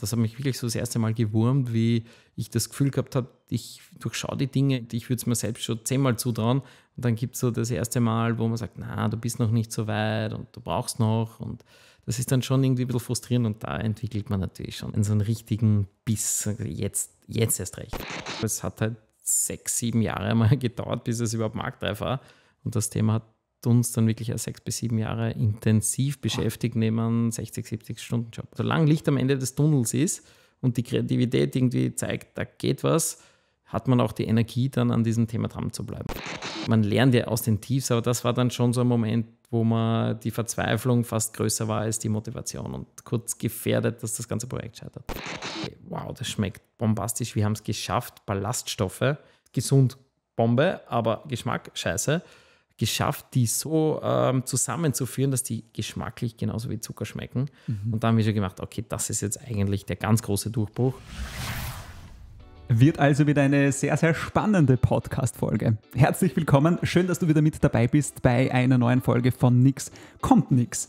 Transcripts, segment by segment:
Das hat mich wirklich so das erste Mal gewurmt, wie ich das Gefühl gehabt habe, ich durchschaue die Dinge, ich würde es mir selbst schon zehnmal zutrauen. Und dann gibt es so das erste Mal, wo man sagt, na, du bist noch nicht so weit und du brauchst noch. Und das ist dann schon irgendwie ein bisschen frustrierend und da entwickelt man natürlich schon in so einen richtigen Biss. Also jetzt, jetzt erst recht. Es hat halt sechs, sieben Jahre mal gedauert, bis es überhaupt marktreif war. Und das Thema hat uns dann wirklich sechs bis sieben Jahre intensiv ah. beschäftigt, nehmen 60, 70 Stunden Job. Solange also Licht am Ende des Tunnels ist und die Kreativität irgendwie zeigt, da geht was, hat man auch die Energie, dann an diesem Thema dran zu bleiben. Man lernt ja aus den Tiefs, aber das war dann schon so ein Moment, wo man die Verzweiflung fast größer war als die Motivation und kurz gefährdet, dass das ganze Projekt scheitert. Wow, das schmeckt bombastisch. Wir haben es geschafft. Ballaststoffe, gesund, Bombe, aber Geschmack, scheiße geschafft, die so ähm, zusammenzuführen, dass die geschmacklich genauso wie Zucker schmecken. Mhm. Und da haben wir schon gemacht, okay, das ist jetzt eigentlich der ganz große Durchbruch. Wird also wieder eine sehr, sehr spannende Podcast-Folge. Herzlich willkommen, schön, dass du wieder mit dabei bist bei einer neuen Folge von Nix kommt Nix.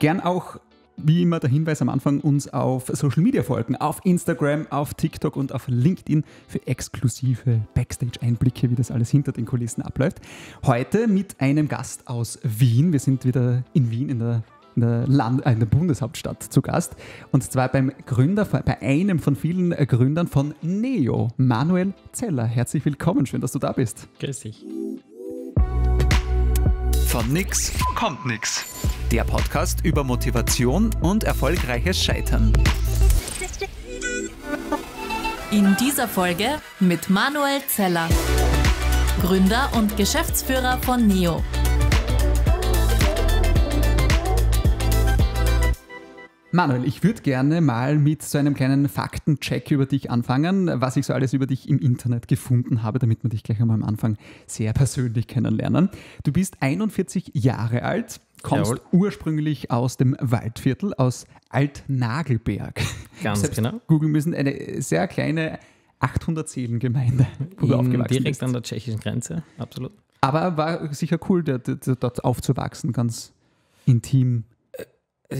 Gern auch wie immer der Hinweis am Anfang, uns auf Social Media folgen, auf Instagram, auf TikTok und auf LinkedIn für exklusive Backstage-Einblicke, wie das alles hinter den Kulissen abläuft. Heute mit einem Gast aus Wien. Wir sind wieder in Wien in der in der, Land, äh, in der, Bundeshauptstadt zu Gast. Und zwar beim Gründer, bei einem von vielen Gründern von Neo, Manuel Zeller. Herzlich willkommen, schön, dass du da bist. Grüß dich. Von nix kommt nix der Podcast über Motivation und erfolgreiches Scheitern. In dieser Folge mit Manuel Zeller, Gründer und Geschäftsführer von NEO. Manuel, ich würde gerne mal mit so einem kleinen Faktencheck über dich anfangen, was ich so alles über dich im Internet gefunden habe, damit wir dich gleich einmal am Anfang sehr persönlich kennenlernen. Du bist 41 Jahre alt, kommst Jawohl. ursprünglich aus dem Waldviertel, aus Altnagelberg. Ganz Selbst genau. Google müssen eine sehr kleine 800-Seelen-Gemeinde, wo In, du aufgewachsen Direkt bist. an der tschechischen Grenze, absolut. Aber war sicher cool, dort aufzuwachsen, ganz intim. Äh,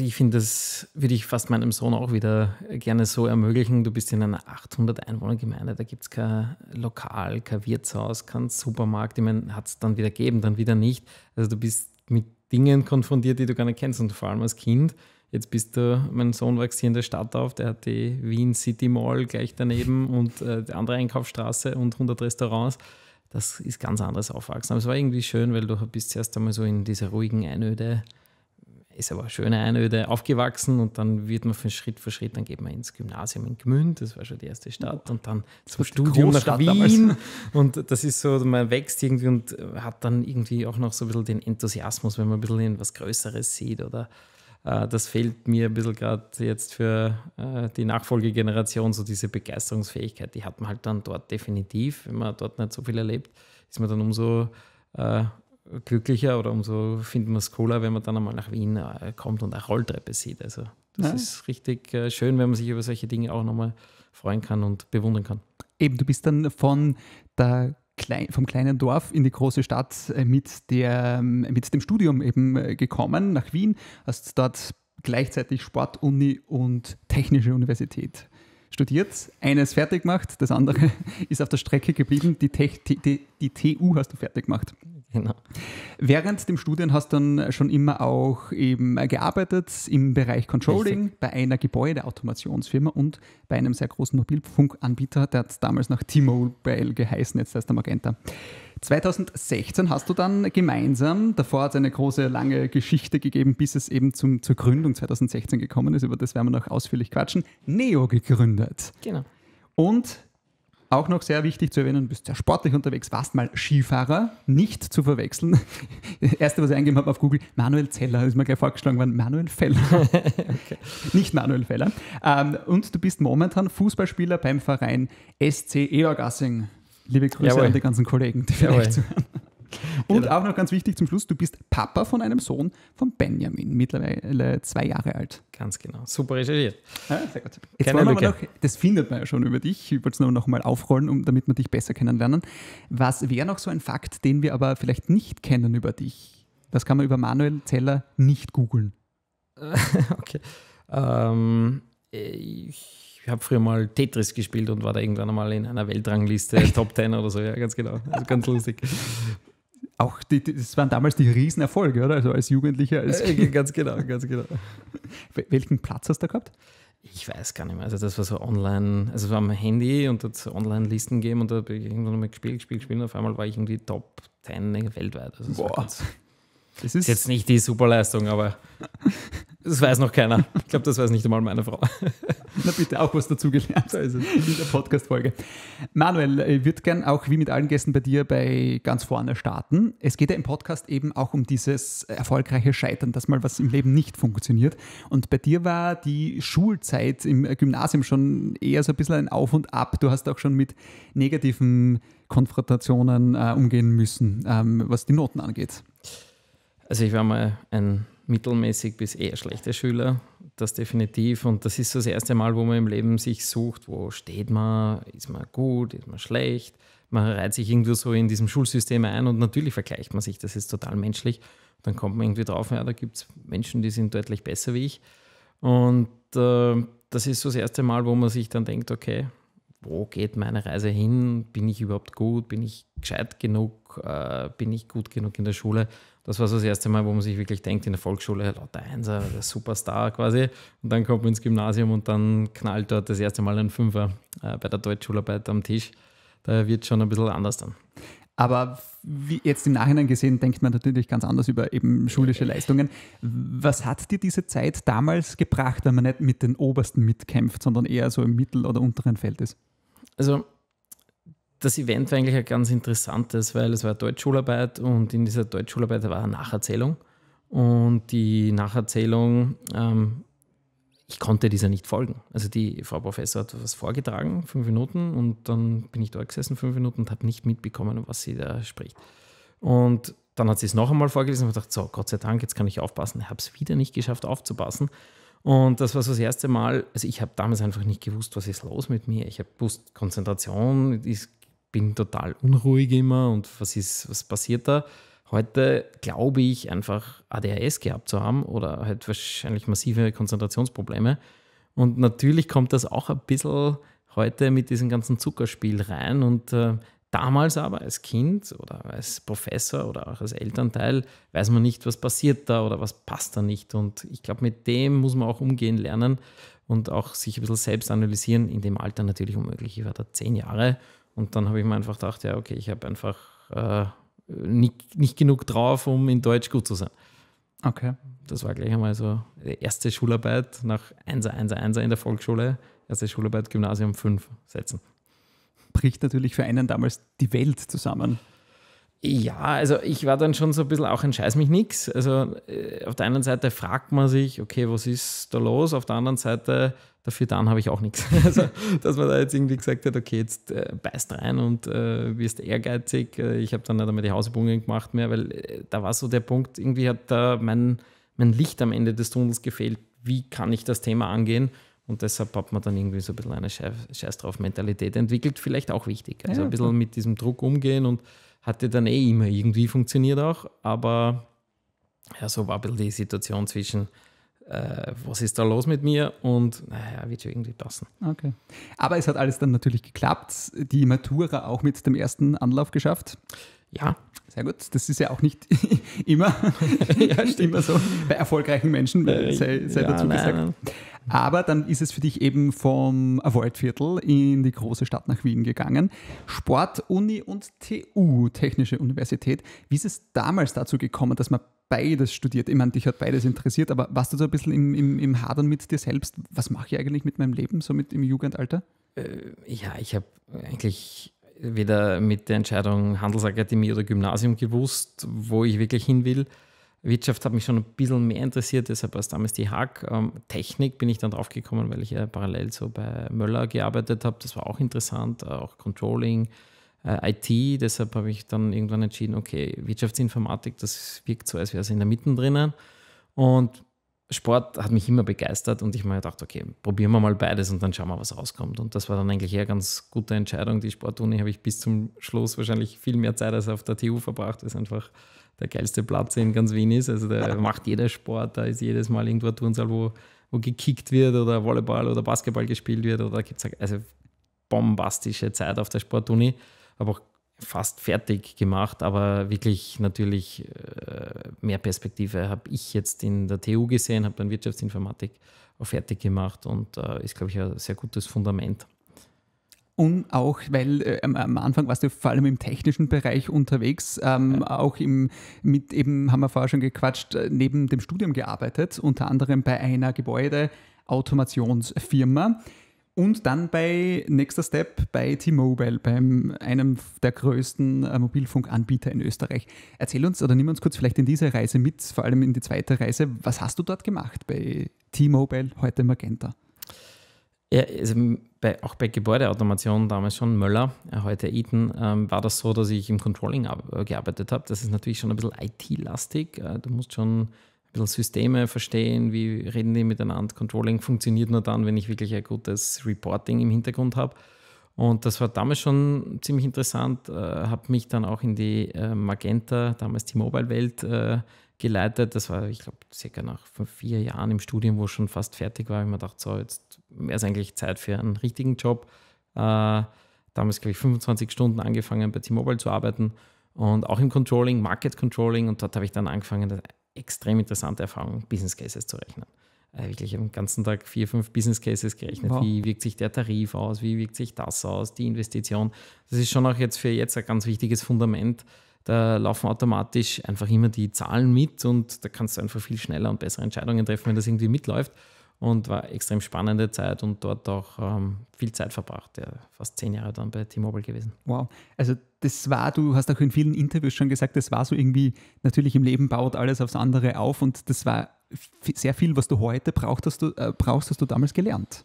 ich finde, das würde ich fast meinem Sohn auch wieder gerne so ermöglichen. Du bist in einer 800-Einwohner-Gemeinde, da gibt es kein Lokal, kein Wirtshaus, kein Supermarkt. Ich meine, hat es dann wieder geben, dann wieder nicht. Also du bist mit Dingen konfrontiert, die du gar nicht kennst und vor allem als Kind. Jetzt bist du, mein Sohn wächst hier in der Stadt auf, der hat die Wien City Mall gleich daneben und äh, die andere Einkaufsstraße und 100 Restaurants. Das ist ganz anderes Aufwachsen. Aber es war irgendwie schön, weil du bist zuerst einmal so in dieser ruhigen Einöde ist aber schön einöde aufgewachsen und dann wird man für Schritt für Schritt, dann geht man ins Gymnasium in Gmünd, das war schon die erste Stadt und dann zum Studium nach Wien damals. und das ist so, man wächst irgendwie und hat dann irgendwie auch noch so ein bisschen den Enthusiasmus, wenn man ein bisschen was Größeres sieht oder äh, das fehlt mir ein bisschen gerade jetzt für äh, die Nachfolgegeneration, so diese Begeisterungsfähigkeit, die hat man halt dann dort definitiv, wenn man dort nicht so viel erlebt, ist man dann umso äh, glücklicher oder umso finden wir es cooler, wenn man dann einmal nach Wien äh, kommt und eine Rolltreppe sieht. Also das ja. ist richtig äh, schön, wenn man sich über solche Dinge auch nochmal freuen kann und bewundern kann. Eben, du bist dann von der Klein, vom kleinen Dorf in die große Stadt äh, mit, der, ähm, mit dem Studium eben gekommen, nach Wien, hast dort gleichzeitig Sportuni und Technische Universität studiert, eines fertig gemacht, das andere ist auf der Strecke geblieben. Die, Tech, die, die, die TU hast du fertig gemacht. Genau. Während dem Studien hast du dann schon immer auch eben gearbeitet im Bereich Controlling Richtig. bei einer Gebäudeautomationsfirma und bei einem sehr großen Mobilfunkanbieter, der hat damals noch T-Mobile geheißen, jetzt heißt er Magenta. 2016 hast du dann gemeinsam, davor hat es eine große, lange Geschichte gegeben, bis es eben zum, zur Gründung 2016 gekommen ist, über das werden wir noch ausführlich quatschen, Neo gegründet. Genau. Und auch noch sehr wichtig zu erwähnen, du bist sehr sportlich unterwegs, warst mal Skifahrer, nicht zu verwechseln. Das Erste, was ich eingegeben habe auf Google, Manuel Zeller ist mir gleich vorgeschlagen worden, Manuel Feller. okay. Nicht Manuel Feller. Ähm, und du bist momentan Fußballspieler beim Verein SC Eorgassing. Liebe Grüße Jawohl. an die ganzen Kollegen, die vielleicht Jawohl. zuhören. Und genau. auch noch ganz wichtig zum Schluss, du bist Papa von einem Sohn von Benjamin, mittlerweile zwei Jahre alt. Ganz genau, super recherchiert. Ja, sehr gut. Jetzt Keine Noch, das findet man ja schon über dich, ich wollte es nur noch mal aufrollen, um, damit wir dich besser kennenlernen. Was wäre noch so ein Fakt, den wir aber vielleicht nicht kennen über dich? Das kann man über Manuel Zeller nicht googeln. okay. Ähm, ich ich habe früher mal Tetris gespielt und war da irgendwann einmal in einer Weltrangliste, Top Ten oder so, ja, ganz genau. Also ganz lustig auch die, die, das waren damals die Riesenerfolge, oder? Also als Jugendlicher. Als äh, ganz genau, ganz genau. Welchen Platz hast du gehabt? Ich weiß gar nicht mehr. Also das war so online, also es war am Handy und hat Online-Listen gegeben und da habe ich irgendwann mal gespielt, gespielt, gespielt und auf einmal war ich irgendwie Top 10 weltweit. Also Boah. Das ist, ist jetzt nicht die Superleistung, aber Das weiß noch keiner. Ich glaube, das weiß nicht einmal meine Frau. Na bitte, auch was dazugelernt da in der Podcast-Folge. Manuel, ich würde gern auch wie mit allen Gästen bei dir bei ganz vorne starten. Es geht ja im Podcast eben auch um dieses erfolgreiche Scheitern, dass mal was im Leben nicht funktioniert. Und bei dir war die Schulzeit im Gymnasium schon eher so ein bisschen ein Auf und Ab. Du hast auch schon mit negativen Konfrontationen äh, umgehen müssen, ähm, was die Noten angeht. Also ich war mal ein mittelmäßig bis eher schlechter Schüler, das definitiv. Und das ist so das erste Mal, wo man im Leben sich sucht, wo steht man, ist man gut, ist man schlecht. Man reiht sich irgendwo so in diesem Schulsystem ein und natürlich vergleicht man sich, das ist total menschlich. Dann kommt man irgendwie drauf, ja, da gibt es Menschen, die sind deutlich besser wie ich. Und äh, das ist so das erste Mal, wo man sich dann denkt, okay, wo geht meine Reise hin? Bin ich überhaupt gut? Bin ich gescheit genug? Äh, bin ich gut genug in der Schule? Das war so das erste Mal, wo man sich wirklich denkt, in der Volksschule, lauter Einser, der Superstar quasi. Und dann kommt man ins Gymnasium und dann knallt dort das erste Mal ein Fünfer äh, bei der Deutschschularbeit am Tisch. Da wird es schon ein bisschen anders dann. Aber wie jetzt im Nachhinein gesehen, denkt man natürlich ganz anders über eben schulische Leistungen. Was hat dir diese Zeit damals gebracht, wenn man nicht mit den Obersten mitkämpft, sondern eher so im Mittel- oder unteren Feld ist? Also das Event war eigentlich ein ganz interessantes, weil es war Deutschschularbeit und in dieser Deutschschularbeit war eine Nacherzählung. Und die Nacherzählung, ähm, ich konnte dieser nicht folgen. Also die Frau Professor hat was vorgetragen, fünf Minuten, und dann bin ich dort gesessen, fünf Minuten, und habe nicht mitbekommen, was sie da spricht. Und dann hat sie es noch einmal vorgelesen und ich dachte, so, Gott sei Dank, jetzt kann ich aufpassen. Ich habe es wieder nicht geschafft, aufzupassen. Und das war so das erste Mal, also ich habe damals einfach nicht gewusst, was ist los mit mir. Ich habe gewusst, Konzentration ist bin total unruhig immer und was ist, was passiert da? Heute glaube ich einfach ADHS gehabt zu haben oder halt wahrscheinlich massive Konzentrationsprobleme. Und natürlich kommt das auch ein bisschen heute mit diesem ganzen Zuckerspiel rein. Und äh, damals aber als Kind oder als Professor oder auch als Elternteil weiß man nicht, was passiert da oder was passt da nicht. Und ich glaube, mit dem muss man auch umgehen lernen und auch sich ein bisschen selbst analysieren. In dem Alter natürlich unmöglich. Ich war da zehn Jahre und dann habe ich mir einfach gedacht, ja, okay, ich habe einfach äh, nicht, nicht genug drauf, um in Deutsch gut zu sein. Okay. Das war gleich einmal so die erste Schularbeit nach 1 1 1 in der Volksschule, erste Schularbeit Gymnasium 5 setzen. Bricht natürlich für einen damals die Welt zusammen. Ja, also ich war dann schon so ein bisschen auch ein Scheiß mich nix. Also äh, auf der einen Seite fragt man sich, okay, was ist da los? Auf der anderen Seite dafür dann habe ich auch nichts. Also, dass man da jetzt irgendwie gesagt hat, okay, jetzt äh, beißt rein und äh, wirst ehrgeizig. Äh, ich habe dann nicht einmal die Hausübungen gemacht mehr, weil äh, da war so der Punkt, irgendwie hat da mein, mein Licht am Ende des Tunnels gefehlt. Wie kann ich das Thema angehen? Und deshalb hat man dann irgendwie so ein bisschen eine Scheiß, drauf Mentalität entwickelt, vielleicht auch wichtig. Also ja, ein bisschen klar. mit diesem Druck umgehen und hatte dann eh immer irgendwie funktioniert auch, aber ja, so war ein bisschen die Situation zwischen äh, was ist da los mit mir? Und naja, wird schon irgendwie passen. Okay. Aber es hat alles dann natürlich geklappt. Die Matura auch mit dem ersten Anlauf geschafft. Ja. Sehr gut. Das ist ja auch nicht immer, ja, immer so bei erfolgreichen Menschen, äh, sei, sei ja, dazu gesagt. nein. Aber dann ist es für dich eben vom Avoid-Viertel in die große Stadt nach Wien gegangen. Sport, Uni und TU, Technische Universität. Wie ist es damals dazu gekommen, dass man beides studiert. Ich meine, dich hat beides interessiert, aber warst du so ein bisschen im, im, im Hadern mit dir selbst? Was mache ich eigentlich mit meinem Leben, so mit im Jugendalter? Äh, ja, ich habe eigentlich weder mit der Entscheidung Handelsakademie oder Gymnasium gewusst, wo ich wirklich hin will. Wirtschaft hat mich schon ein bisschen mehr interessiert, deshalb war es damals die Hack. Ähm, Technik bin ich dann draufgekommen, weil ich ja parallel so bei Möller gearbeitet habe. Das war auch interessant, auch Controlling, äh, IT. Deshalb habe ich dann irgendwann entschieden, okay, Wirtschaftsinformatik, das wirkt so, als wäre es in der Mitte drinnen. Und Sport hat mich immer begeistert und ich mir gedacht, okay, probieren wir mal beides und dann schauen wir, was rauskommt. Und das war dann eigentlich eher eine ganz gute Entscheidung. Die Sportuni habe ich bis zum Schluss wahrscheinlich viel mehr Zeit als auf der TU verbracht. weil es einfach der geilste Platz in ganz Wien ist. Also da macht jeder Sport, da ist jedes Mal irgendwo ein Turnsaal, wo, wo gekickt wird oder Volleyball oder Basketball gespielt wird oder gibt es also bombastische Zeit auf der Sportuni habe auch fast fertig gemacht, aber wirklich natürlich äh, mehr Perspektive habe ich jetzt in der TU gesehen, habe dann Wirtschaftsinformatik auch fertig gemacht und äh, ist, glaube ich, ein sehr gutes Fundament. Und auch, weil äh, am Anfang warst du vor allem im technischen Bereich unterwegs, ähm, ja. auch im, mit eben, haben wir vorher schon gequatscht, äh, neben dem Studium gearbeitet, unter anderem bei einer Gebäudeautomationsfirma. Und dann bei nächster Step bei T-Mobile, beim einem der größten äh, Mobilfunkanbieter in Österreich. Erzähl uns oder nimm uns kurz vielleicht in diese Reise mit, vor allem in die zweite Reise. Was hast du dort gemacht bei T-Mobile, heute Magenta? Ja, also bei, auch bei Gebäudeautomation damals schon Möller, äh, heute Eaton, ähm, war das so, dass ich im Controlling äh, gearbeitet habe. Das ist natürlich schon ein bisschen IT-lastig. du musst schon ein bisschen Systeme verstehen, wie reden die miteinander. Controlling funktioniert nur dann, wenn ich wirklich ein gutes Reporting im Hintergrund habe. Und das war damals schon ziemlich interessant, äh, habe mich dann auch in die äh, Magenta, damals die Mobile-Welt äh, geleitet. Das war, ich glaube, circa nach fünf, vier Jahren im Studium, wo ich schon fast fertig war. Ich mir dachte, so, jetzt wäre es eigentlich Zeit für einen richtigen Job. Äh, damals, glaube ich, 25 Stunden angefangen, bei T-Mobile zu arbeiten und auch im Controlling, Market Controlling. Und dort habe ich dann angefangen, das extrem interessante Erfahrung, Business Cases zu rechnen. Äh, wirklich am ganzen Tag vier, fünf Business Cases gerechnet. Wow. Wie wirkt sich der Tarif aus? Wie wirkt sich das aus? Die Investition. Das ist schon auch jetzt für jetzt ein ganz wichtiges Fundament. Da laufen automatisch einfach immer die Zahlen mit und da kannst du einfach viel schneller und bessere Entscheidungen treffen, wenn das irgendwie mitläuft und war extrem spannende Zeit und dort auch ähm, viel Zeit verbracht. Ja, fast zehn Jahre dann bei T-Mobile gewesen. Wow. Also das war, du hast auch in vielen Interviews schon gesagt, das war so irgendwie, natürlich im Leben baut alles aufs andere auf und das war sehr viel, was du heute brauchst, hast du, äh, brauchst, hast du damals gelernt.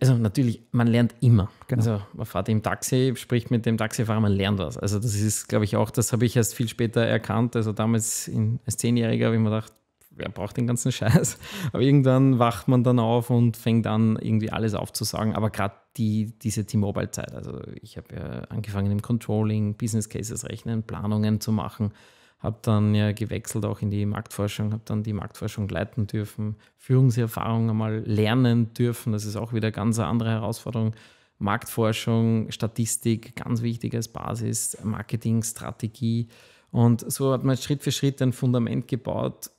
also natürlich, man lernt immer. Genau. Also man fährt im Taxi, spricht mit dem Taxifahrer, man lernt was. Also das ist, glaube ich, auch, das habe ich erst viel später erkannt. Also damals in, als Zehnjähriger habe ich mir gedacht, wer braucht den ganzen Scheiß? Aber irgendwann wacht man dann auf und fängt an, irgendwie alles aufzusagen. Aber gerade die, diese T-Mobile-Zeit, also ich habe ja angefangen im Controlling, Business Cases rechnen, Planungen zu machen, habe dann ja gewechselt auch in die Marktforschung, habe dann die Marktforschung leiten dürfen, Führungserfahrung einmal lernen dürfen. Das ist auch wieder ganz eine andere Herausforderung. Marktforschung, Statistik, ganz wichtig als Basis, Marketing, Strategie. Und so hat man Schritt für Schritt ein Fundament gebaut,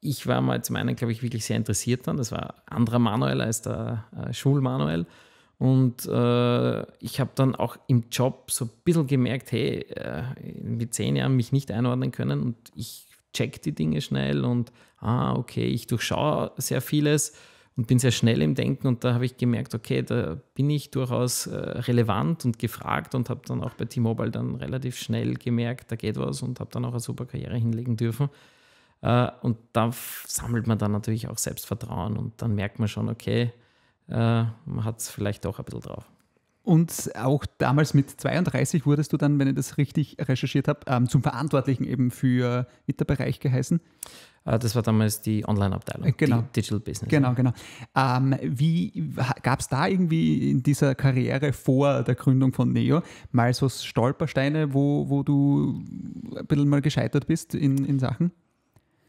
ich war mal zum einen, glaube ich, wirklich sehr interessiert dann. Das war anderer Manuel als der äh, Schulmanuel. Und äh, ich habe dann auch im Job so ein bisschen gemerkt, hey, äh, mit zehn Jahren mich nicht einordnen können und ich check die Dinge schnell und ah, okay, ich durchschaue sehr vieles und bin sehr schnell im Denken und da habe ich gemerkt, okay, da bin ich durchaus äh, relevant und gefragt und habe dann auch bei T-Mobile dann relativ schnell gemerkt, da geht was und habe dann auch eine super Karriere hinlegen dürfen. Äh, und da sammelt man dann natürlich auch Selbstvertrauen und dann merkt man schon, okay, äh, man hat es vielleicht doch ein bisschen drauf. Und auch damals mit 32 wurdest du dann, wenn ich das richtig recherchiert habe, ähm, zum Verantwortlichen eben für Mitterbereich geheißen. Äh, das war damals die Online-Abteilung, genau. Digital Business. Genau, genau. Ähm, wie gab es da irgendwie in dieser Karriere vor der Gründung von Neo mal so Stolpersteine, wo, wo du ein bisschen mal gescheitert bist in, in Sachen?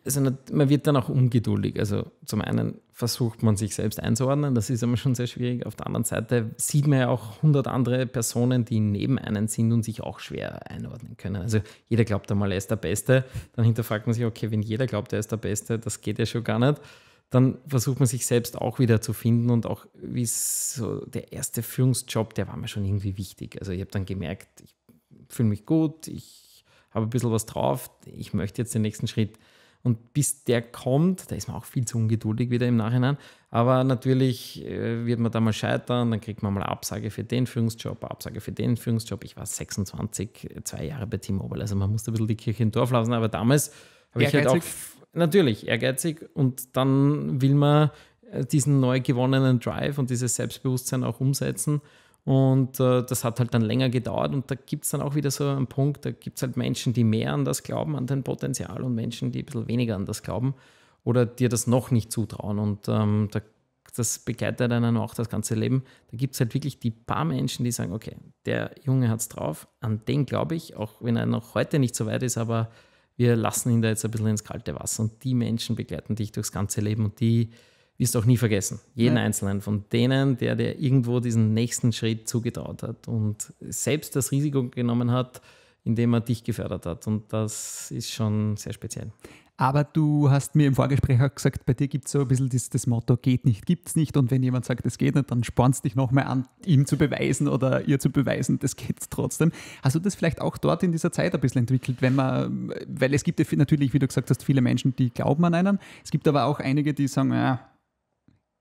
also man wird dann auch ungeduldig. Also zum einen versucht man sich selbst einzuordnen, das ist immer schon sehr schwierig. Auf der anderen Seite sieht man ja auch 100 andere Personen, die neben einem sind und sich auch schwer einordnen können. Also jeder glaubt einmal, er ist der Beste. Dann hinterfragt man sich, okay, wenn jeder glaubt, er ist der Beste, das geht ja schon gar nicht. Dann versucht man sich selbst auch wieder zu finden und auch wie so der erste Führungsjob, der war mir schon irgendwie wichtig. Also ich habe dann gemerkt, ich fühle mich gut, ich habe ein bisschen was drauf, ich möchte jetzt den nächsten Schritt und bis der kommt, da ist man auch viel zu ungeduldig wieder im Nachhinein. Aber natürlich äh, wird man da mal scheitern, dann kriegt man mal Absage für den Führungsjob, Absage für den Führungsjob. Ich war 26, äh, zwei Jahre bei T-Mobile, also man musste ein bisschen die Kirche im Dorf lassen, aber damals habe ich halt auch. Natürlich, ehrgeizig und dann will man äh, diesen neu gewonnenen Drive und dieses Selbstbewusstsein auch umsetzen. Und äh, das hat halt dann länger gedauert und da gibt es dann auch wieder so einen Punkt, da gibt es halt Menschen, die mehr an das glauben, an dein Potenzial und Menschen, die ein bisschen weniger an das glauben oder dir das noch nicht zutrauen. Und ähm, da, das begleitet einen auch das ganze Leben. Da gibt es halt wirklich die paar Menschen, die sagen, okay, der Junge hat es drauf, an den glaube ich, auch wenn er noch heute nicht so weit ist, aber wir lassen ihn da jetzt ein bisschen ins kalte Wasser. Und die Menschen begleiten dich durchs ganze Leben und die wirst du auch nie vergessen. Jeden ja. einzelnen von denen, der dir irgendwo diesen nächsten Schritt zugetraut hat und selbst das Risiko genommen hat, indem er dich gefördert hat. Und das ist schon sehr speziell. Aber du hast mir im Vorgespräch auch gesagt, bei dir gibt es so ein bisschen das, das Motto, geht nicht, gibt es nicht. Und wenn jemand sagt, es geht nicht, dann spornst dich nochmal an, ihm zu beweisen oder ihr zu beweisen, das geht trotzdem. Hast du das vielleicht auch dort in dieser Zeit ein bisschen entwickelt, wenn man, weil es gibt ja natürlich, wie du gesagt hast, viele Menschen, die glauben an einen. Es gibt aber auch einige, die sagen, ja,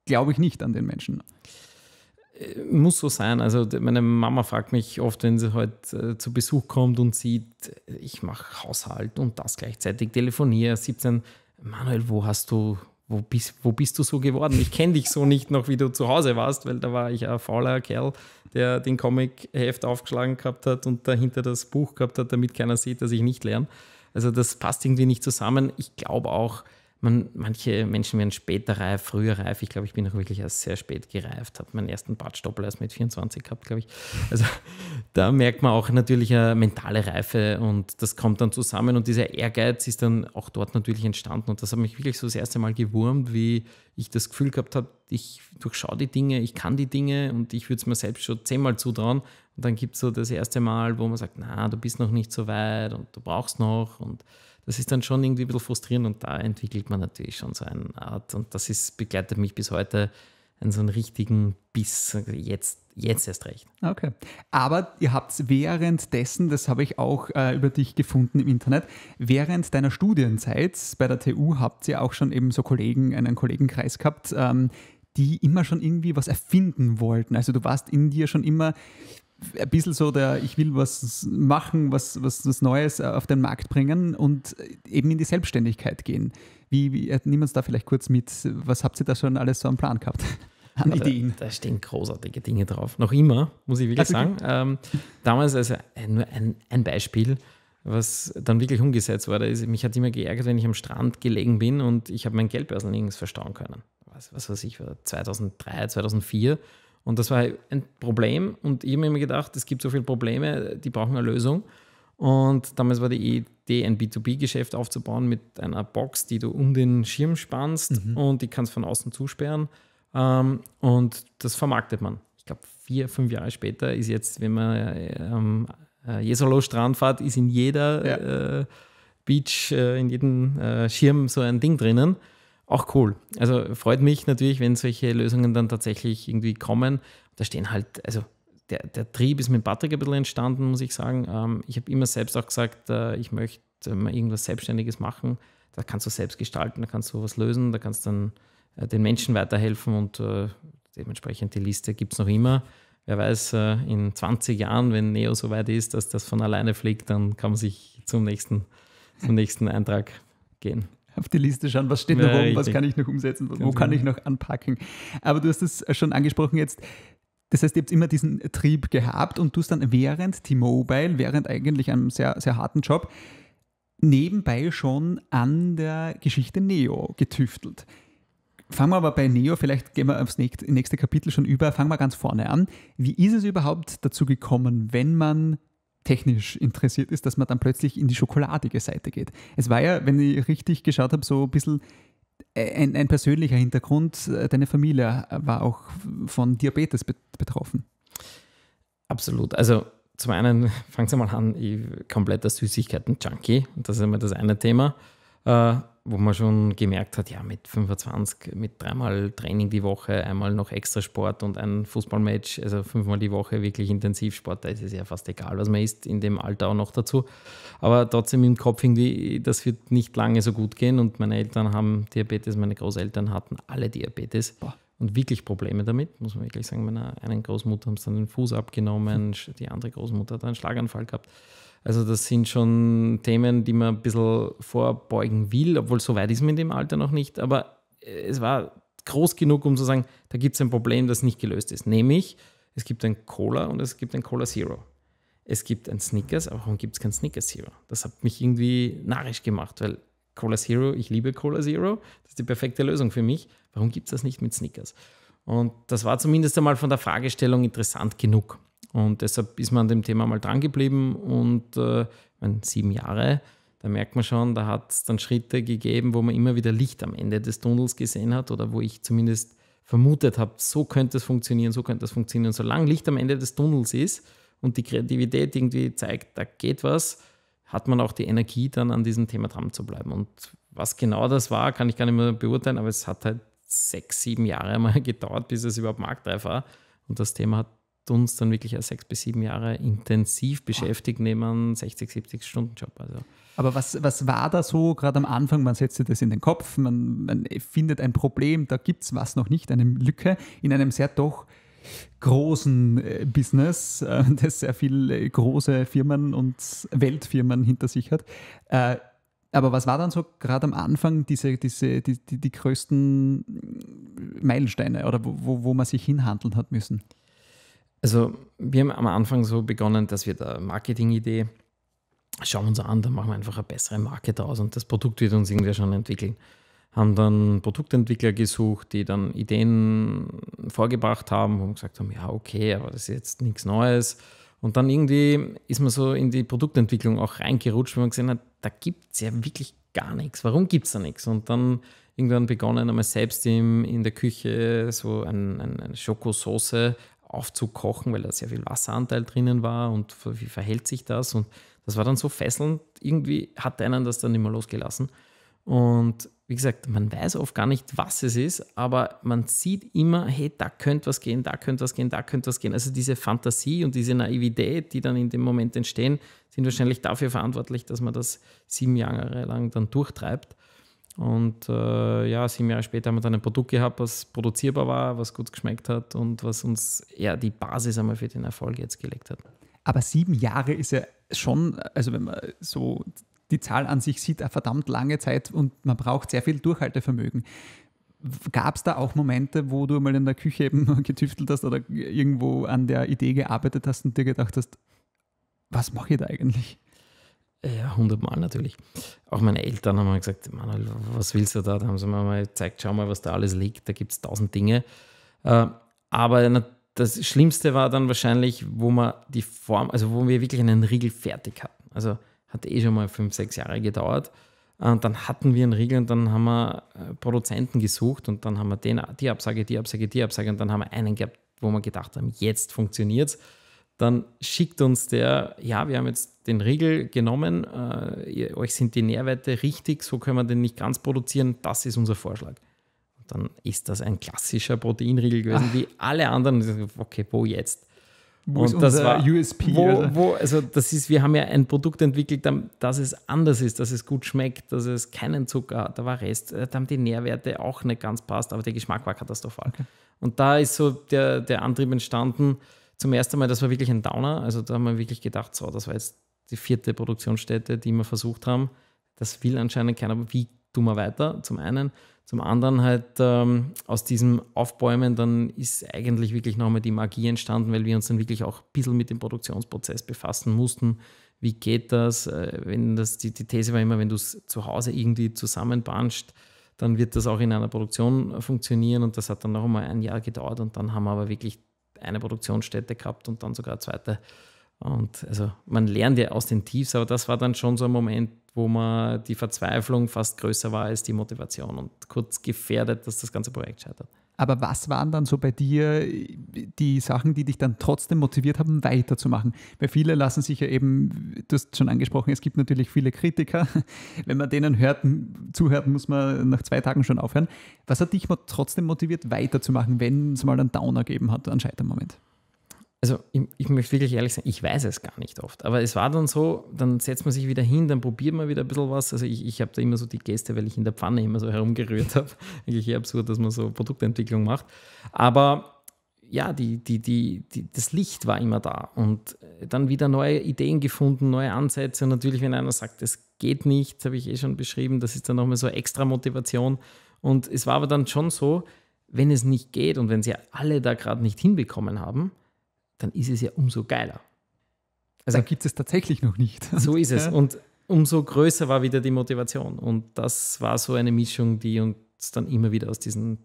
glaube ich nicht an den Menschen. Äh, muss so sein. Also meine Mama fragt mich oft, wenn sie heute halt, äh, zu Besuch kommt und sieht, äh, ich mache Haushalt und das gleichzeitig telefoniere, 17, Manuel, wo hast du, wo bist, wo bist du so geworden? Ich kenne dich so nicht noch, wie du zu Hause warst, weil da war ich ein fauler Kerl, der den Comic-Heft aufgeschlagen gehabt hat und dahinter das Buch gehabt hat, damit keiner sieht, dass ich nicht lerne. Also das passt irgendwie nicht zusammen. Ich glaube auch, man, manche Menschen werden später reif, früher reif. Ich glaube, ich bin auch wirklich erst sehr spät gereift, habe meinen ersten Bartstoppel erst mit 24 gehabt, glaube ich. Also da merkt man auch natürlich eine mentale Reife und das kommt dann zusammen und dieser Ehrgeiz ist dann auch dort natürlich entstanden und das hat mich wirklich so das erste Mal gewurmt, wie ich das Gefühl gehabt habe, ich durchschaue die Dinge, ich kann die Dinge und ich würde es mir selbst schon zehnmal zutrauen. Und dann gibt es so das erste Mal, wo man sagt, na, du bist noch nicht so weit und du brauchst noch und das ist dann schon irgendwie ein bisschen frustrierend und da entwickelt man natürlich schon so eine Art und das ist, begleitet mich bis heute in so einen richtigen Biss, jetzt, jetzt erst recht. Okay. Aber ihr habt währenddessen, das habe ich auch äh, über dich gefunden im Internet, während deiner Studienzeit bei der TU habt ihr auch schon eben so Kollegen, einen Kollegenkreis gehabt, ähm, die immer schon irgendwie was erfinden wollten. Also du warst in dir schon immer ein bisschen so der, ich will was machen, was, was, was Neues auf den Markt bringen und eben in die Selbstständigkeit gehen. Wie, wie äh, nehmen uns da vielleicht kurz mit, was habt ihr da schon alles so am Plan gehabt? An Ideen. Da stehen großartige Dinge drauf. Noch immer, muss ich wirklich also, sagen. Ähm, damals, also äh, nur ein, ein Beispiel, was dann wirklich umgesetzt wurde, ist, mich hat immer geärgert, wenn ich am Strand gelegen bin und ich habe mein Geldbörsel nirgends verstauen können. Was, was weiß ich, 2003, 2004 und das war ein Problem. Und ich habe mir immer gedacht, es gibt so viele Probleme, die brauchen eine Lösung. Und damals war die Idee, ein B2B-Geschäft aufzubauen mit einer Box, die du um den Schirm spannst mhm. und die kannst von außen zusperren. Ähm, und das vermarktet man. Ich glaube, vier, fünf Jahre später ist jetzt, wenn man ähm, äh, Jesolo-Strand fährt, ist in jeder ja. äh, Beach, äh, in jedem äh, Schirm so ein Ding drinnen auch cool. Also freut mich natürlich, wenn solche Lösungen dann tatsächlich irgendwie kommen. Da stehen halt, also der, der Trieb ist mit Patrick ein bisschen entstanden, muss ich sagen. Ähm, ich habe immer selbst auch gesagt, äh, ich möchte mal irgendwas Selbstständiges machen. Da kannst du selbst gestalten, da kannst du was lösen, da kannst du dann äh, den Menschen weiterhelfen und äh, dementsprechend die Liste gibt es noch immer. Wer weiß, äh, in 20 Jahren, wenn Neo so weit ist, dass das von alleine fliegt, dann kann man sich zum nächsten, zum nächsten Eintrag gehen auf die Liste schauen, was steht ja, oben, was kann ich noch umsetzen, wo kann genau. ich noch anpacken. Aber du hast es schon angesprochen jetzt. Das heißt, ihr habt immer diesen Trieb gehabt und du es dann während T-Mobile, während eigentlich einem sehr, sehr harten Job, nebenbei schon an der Geschichte Neo getüftelt. Fangen wir aber bei Neo, vielleicht gehen wir aufs nächste, nächste Kapitel schon über, fangen wir ganz vorne an. Wie ist es überhaupt dazu gekommen, wenn man technisch interessiert ist, dass man dann plötzlich in die schokoladige Seite geht. Es war ja, wenn ich richtig geschaut habe, so ein bisschen äh, ein, ein persönlicher Hintergrund. Äh, deine Familie äh, war auch von Diabetes betroffen. Absolut. Also zum einen, fangen Sie mal an, ich komplett Süßigkeiten-Junkie. Das ist immer das eine Thema wo man schon gemerkt hat, ja, mit 25, mit dreimal Training die Woche, einmal noch extra Sport und ein Fußballmatch, also fünfmal die Woche wirklich Intensivsport, da ist es ja fast egal, was man isst, in dem Alter auch noch dazu. Aber trotzdem im Kopf irgendwie, das wird nicht lange so gut gehen und meine Eltern haben Diabetes, meine Großeltern hatten alle Diabetes. Boah und wirklich Probleme damit, muss man wirklich sagen. Meiner einen Großmutter haben sie dann den Fuß abgenommen, hm. die andere Großmutter hat einen Schlaganfall gehabt. Also das sind schon Themen, die man ein bisschen vorbeugen will, obwohl so weit ist man in dem Alter noch nicht. Aber äh, es war groß genug, um zu sagen, da gibt es ein Problem, das nicht gelöst ist. Nämlich, es gibt ein Cola und es gibt ein Cola Zero. Es gibt ein Snickers, aber warum gibt es kein Snickers Zero? Das hat mich irgendwie narrisch gemacht, weil Cola Zero, ich liebe Cola Zero, das ist die perfekte Lösung für mich. Warum gibt es das nicht mit Snickers? Und das war zumindest einmal von der Fragestellung interessant genug. Und deshalb ist man an dem Thema mal dran geblieben und äh, meine, sieben Jahre, da merkt man schon, da hat es dann Schritte gegeben, wo man immer wieder Licht am Ende des Tunnels gesehen hat oder wo ich zumindest vermutet habe, so könnte es funktionieren, so könnte es funktionieren. Solange Licht am Ende des Tunnels ist und die Kreativität irgendwie zeigt, da geht was, hat man auch die Energie, dann an diesem Thema dran zu bleiben. Und was genau das war, kann ich gar nicht mehr beurteilen, aber es hat halt sechs, sieben Jahre mal gedauert, bis es überhaupt marktreif war. Und das Thema hat uns dann wirklich sechs bis sieben Jahre intensiv ah. beschäftigt, nehmen 60, 70 Stunden Job. Also. Aber was, was war da so gerade am Anfang? Man setzt sich das in den Kopf, man, man findet ein Problem, da gibt es was noch nicht, eine Lücke in einem sehr doch großen äh, Business, äh, das sehr viele äh, große Firmen und Weltfirmen hinter sich hat. Äh, aber was war dann so gerade am Anfang diese, diese, die, die, die größten äh, Meilensteine oder wo, wo, wo man sich hinhandeln hat müssen? Also, wir haben am Anfang so begonnen, dass wir da Marketing-Idee schauen uns an, dann machen wir einfach eine bessere Marke daraus und das Produkt wird uns irgendwie schon entwickeln. Haben dann Produktentwickler gesucht, die dann Ideen vorgebracht haben, wo wir gesagt haben, ja, okay, aber das ist jetzt nichts Neues. Und dann irgendwie ist man so in die Produktentwicklung auch reingerutscht, weil man gesehen hat, da gibt es ja wirklich gar nichts. Warum gibt es da nichts? Und dann irgendwann begonnen, einmal selbst im, in der Küche so ein, ein, eine Schokosoße aufzukochen, weil da sehr viel Wasseranteil drinnen war und wie verhält sich das. Und das war dann so fesselnd, irgendwie hat einen das dann immer losgelassen. Und wie gesagt, man weiß oft gar nicht, was es ist, aber man sieht immer, hey, da könnte was gehen, da könnte was gehen, da könnte was gehen. Also diese Fantasie und diese Naivität, die dann in dem Moment entstehen, sind wahrscheinlich dafür verantwortlich, dass man das sieben Jahre lang dann durchtreibt. Und äh, ja, sieben Jahre später haben wir dann ein Produkt gehabt, was produzierbar war, was gut geschmeckt hat und was uns eher die Basis einmal für den Erfolg jetzt gelegt hat. Aber sieben Jahre ist ja schon, also wenn man so die Zahl an sich sieht, eine verdammt lange Zeit und man braucht sehr viel Durchhaltevermögen. Gab es da auch Momente, wo du mal in der Küche eben getüftelt hast oder irgendwo an der Idee gearbeitet hast und dir gedacht hast, was mache ich da eigentlich? Ja, hundertmal natürlich. Auch meine Eltern haben gesagt, Manuel, was willst du da? Da haben sie mir mal gezeigt, schau mal, was da alles liegt. Da gibt es tausend Dinge. Äh, aber das Schlimmste war dann wahrscheinlich, wo man die Form, also wo wir wirklich einen Riegel fertig hatten. Also hat eh schon mal fünf, sechs Jahre gedauert. Und äh, dann hatten wir einen Riegel und dann haben wir äh, Produzenten gesucht und dann haben wir den, die Absage, die Absage, die Absage und dann haben wir einen gehabt, wo wir gedacht haben, jetzt funktioniert es dann schickt uns der, ja, wir haben jetzt den Riegel genommen, äh, ihr, euch sind die Nährwerte richtig, so können wir den nicht ganz produzieren, das ist unser Vorschlag. Und dann ist das ein klassischer Proteinriegel gewesen, Ach. wie alle anderen. Okay, wo jetzt? Wo und das war USP? Wo, wo, also das ist, wir haben ja ein Produkt entwickelt, dass es anders ist, dass es gut schmeckt, dass es keinen Zucker hat, da war Rest, äh, da haben die Nährwerte auch nicht ganz passt, aber der Geschmack war katastrophal. Okay. Und da ist so der, der Antrieb entstanden, zum ersten Mal, das war wirklich ein Downer. Also da haben wir wirklich gedacht, so, das war jetzt die vierte Produktionsstätte, die wir versucht haben. Das will anscheinend keiner. aber Wie tun wir weiter? Zum einen. Zum anderen halt ähm, aus diesem Aufbäumen, dann ist eigentlich wirklich nochmal die Magie entstanden, weil wir uns dann wirklich auch ein bisschen mit dem Produktionsprozess befassen mussten. Wie geht das? Äh, wenn das die, die These war immer, wenn du es zu Hause irgendwie zusammenbanscht, dann wird das auch in einer Produktion funktionieren und das hat dann noch einmal ein Jahr gedauert und dann haben wir aber wirklich eine Produktionsstätte gehabt und dann sogar eine zweite. Und also man lernt ja aus den Tiefs, aber das war dann schon so ein Moment, wo man die Verzweiflung fast größer war als die Motivation und kurz gefährdet, dass das ganze Projekt scheitert. Aber was waren dann so bei dir die Sachen, die dich dann trotzdem motiviert haben, weiterzumachen? Weil viele lassen sich ja eben, du hast schon angesprochen, es gibt natürlich viele Kritiker. Wenn man denen hört, zuhört, muss man nach zwei Tagen schon aufhören. Was hat dich trotzdem motiviert, weiterzumachen, wenn es mal einen Downer gegeben hat, einen Scheitermoment? also ich, ich, möchte wirklich ehrlich sein, ich weiß es gar nicht oft. Aber es war dann so, dann setzt man sich wieder hin, dann probiert man wieder ein bisschen was. Also ich, ich habe da immer so die Gäste, weil ich in der Pfanne immer so herumgerührt habe. Eigentlich eher absurd, dass man so Produktentwicklung macht. Aber ja, die, die, die, die, das Licht war immer da und äh, dann wieder neue Ideen gefunden, neue Ansätze. Und natürlich, wenn einer sagt, das geht nicht, habe ich eh schon beschrieben, das ist dann nochmal so extra Motivation. Und es war aber dann schon so, wenn es nicht geht und wenn sie alle da gerade nicht hinbekommen haben, dann ist es ja umso geiler. Also, dann gibt es tatsächlich noch nicht. So ist es. Und umso größer war wieder die Motivation. Und das war so eine Mischung, die uns dann immer wieder aus diesen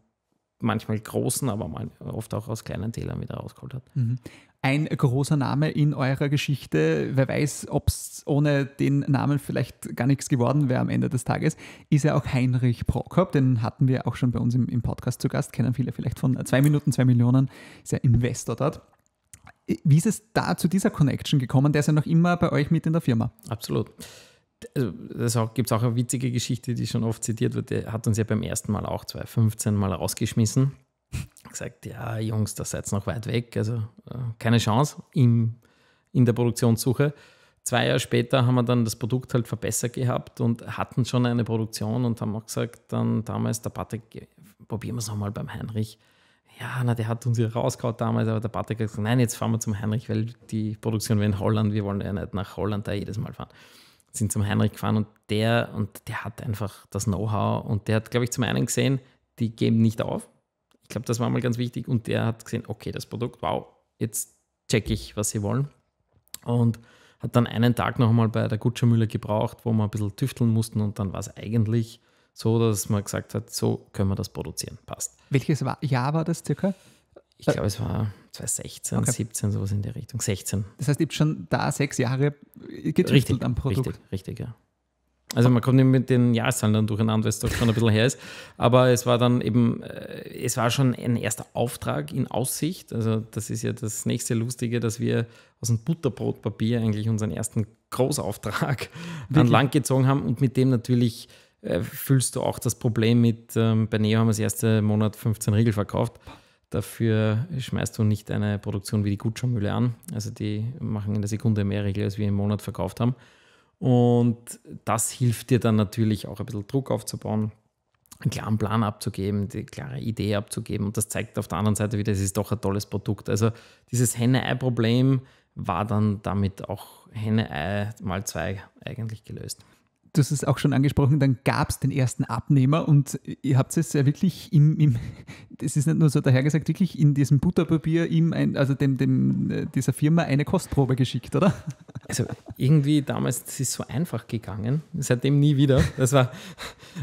manchmal großen, aber oft auch aus kleinen Tälern wieder rausgeholt hat. Mhm. Ein großer Name in eurer Geschichte, wer weiß, ob es ohne den Namen vielleicht gar nichts geworden wäre am Ende des Tages, ist ja auch Heinrich Prokop, den hatten wir auch schon bei uns im, im Podcast zu Gast, kennen viele vielleicht von zwei Minuten, zwei Millionen, ist ja Investor dort. Äh, wie ist es da zu dieser Connection gekommen? Der ist ja noch immer bei euch mit in der Firma. Absolut. Es also, das gibt auch eine witzige Geschichte, die schon oft zitiert wird. Der hat uns ja beim ersten Mal auch 2015 mal rausgeschmissen. Gesagt, ja, Jungs, da seid ihr noch weit weg. Also äh, keine Chance im, in der Produktionssuche. Zwei Jahre später haben wir dann das Produkt halt verbessert gehabt und hatten schon eine Produktion und haben auch gesagt, dann damals der Patrick, probieren wir es nochmal beim Heinrich ja, na, der hat uns ja rausgehauen damals, aber der Patrick hat gesagt, nein, jetzt fahren wir zum Heinrich, weil die Produktion wäre in Holland, wir wollen ja nicht nach Holland da jedes Mal fahren. Sind zum Heinrich gefahren und der, und der hat einfach das Know-how und der hat, glaube ich, zum einen gesehen, die geben nicht auf. Ich glaube, das war mal ganz wichtig und der hat gesehen, okay, das Produkt, wow, jetzt check ich, was sie wollen. Und hat dann einen Tag nochmal bei der Gutschermühle gebraucht, wo wir ein bisschen tüfteln mussten und dann war es eigentlich so, dass man gesagt hat, so können wir das produzieren, passt. Welches war, Jahr war das circa? Ich glaube, es war 2016, okay. 17, sowas in der Richtung. 16. Das heißt, ihr habt schon da sechs Jahre getüftelt am Produkt. Richtig, richtig, ja. Also man kommt eben mit den Jahreszahlen dann durcheinander, weil es doch schon ein bisschen her ist. Aber es war dann eben, äh, es war schon ein erster Auftrag in Aussicht. Also das ist ja das nächste Lustige, dass wir aus dem Butterbrotpapier eigentlich unseren ersten Großauftrag Wirklich? an Land gezogen haben und mit dem natürlich äh, fühlst du auch das Problem mit, ähm, bei Neo haben wir das erste Monat 15 Riegel verkauft. Dafür schmeißt du nicht eine Produktion wie die Gutschermühle an. Also die machen in der Sekunde mehr Riegel, als wir im Monat verkauft haben. Und das hilft dir dann natürlich auch ein bisschen Druck aufzubauen, einen klaren Plan abzugeben, die klare Idee abzugeben. Und das zeigt auf der anderen Seite wieder, es ist doch ein tolles Produkt. Also dieses Henne-Ei-Problem war dann damit auch Henne-Ei mal zwei eigentlich gelöst du hast es auch schon angesprochen, dann gab es den ersten Abnehmer und ihr habt es ja wirklich im, im, das ist nicht nur so dahergesagt, wirklich in diesem Butterpapier ihm, ein, also dem, dem, äh, dieser Firma eine Kostprobe geschickt, oder? Also irgendwie damals, das ist so einfach gegangen, seitdem nie wieder. Das war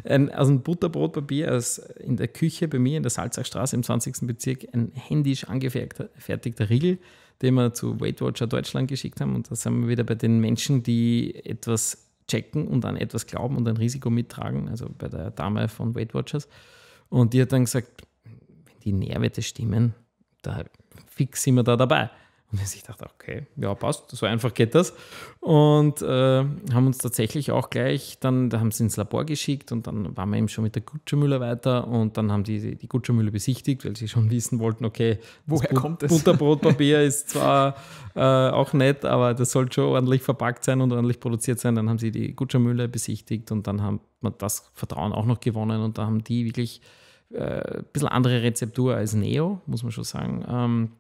ein, aus einem Butterbrotpapier aus, in der Küche bei mir in der Salzachstraße im 20. Bezirk ein händisch angefertigter Riegel den wir zu Weight Watcher Deutschland geschickt haben. Und da sind wir wieder bei den Menschen, die etwas checken und an etwas glauben und ein Risiko mittragen, also bei der Dame von Weight Watchers. Und die hat dann gesagt, wenn die Nährwerte stimmen, da fix sind wir da dabei. Und ich dachte, okay, ja, passt, so einfach geht das. Und äh, haben uns tatsächlich auch gleich, dann da haben sie ins Labor geschickt und dann waren wir eben schon mit der Gutschermühle weiter und dann haben die die Gutschermühle besichtigt, weil sie schon wissen wollten, okay, woher kommt das? Butterbrotpapier ist zwar äh, auch nett, aber das sollte schon ordentlich verpackt sein und ordentlich produziert sein. Dann haben sie die Gutschermühle besichtigt und dann haben wir das Vertrauen auch noch gewonnen und da haben die wirklich äh, ein bisschen andere Rezeptur als Neo, muss man schon sagen. Ähm,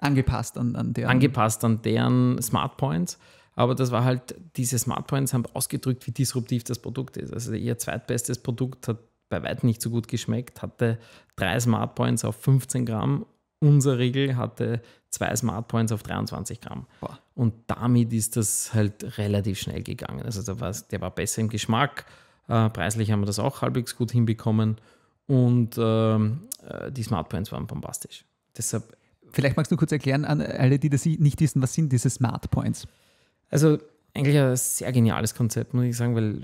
Angepasst an, an deren. Angepasst an deren Smartpoints. Aber das war halt, diese Smart Points haben ausgedrückt, wie disruptiv das Produkt ist. Also ihr zweitbestes Produkt hat bei weitem nicht so gut geschmeckt, hatte drei Smart Points auf 15 Gramm. Unser Riegel hatte zwei Smart Points auf 23 Gramm. Boah. Und damit ist das halt relativ schnell gegangen. Also der war, der war besser im Geschmack. Äh, preislich haben wir das auch halbwegs gut hinbekommen. Und ähm, äh, die Points waren bombastisch. Deshalb Vielleicht magst du kurz erklären an alle, die das nicht wissen, was sind diese Smart Points? Also eigentlich ein sehr geniales Konzept, muss ich sagen, weil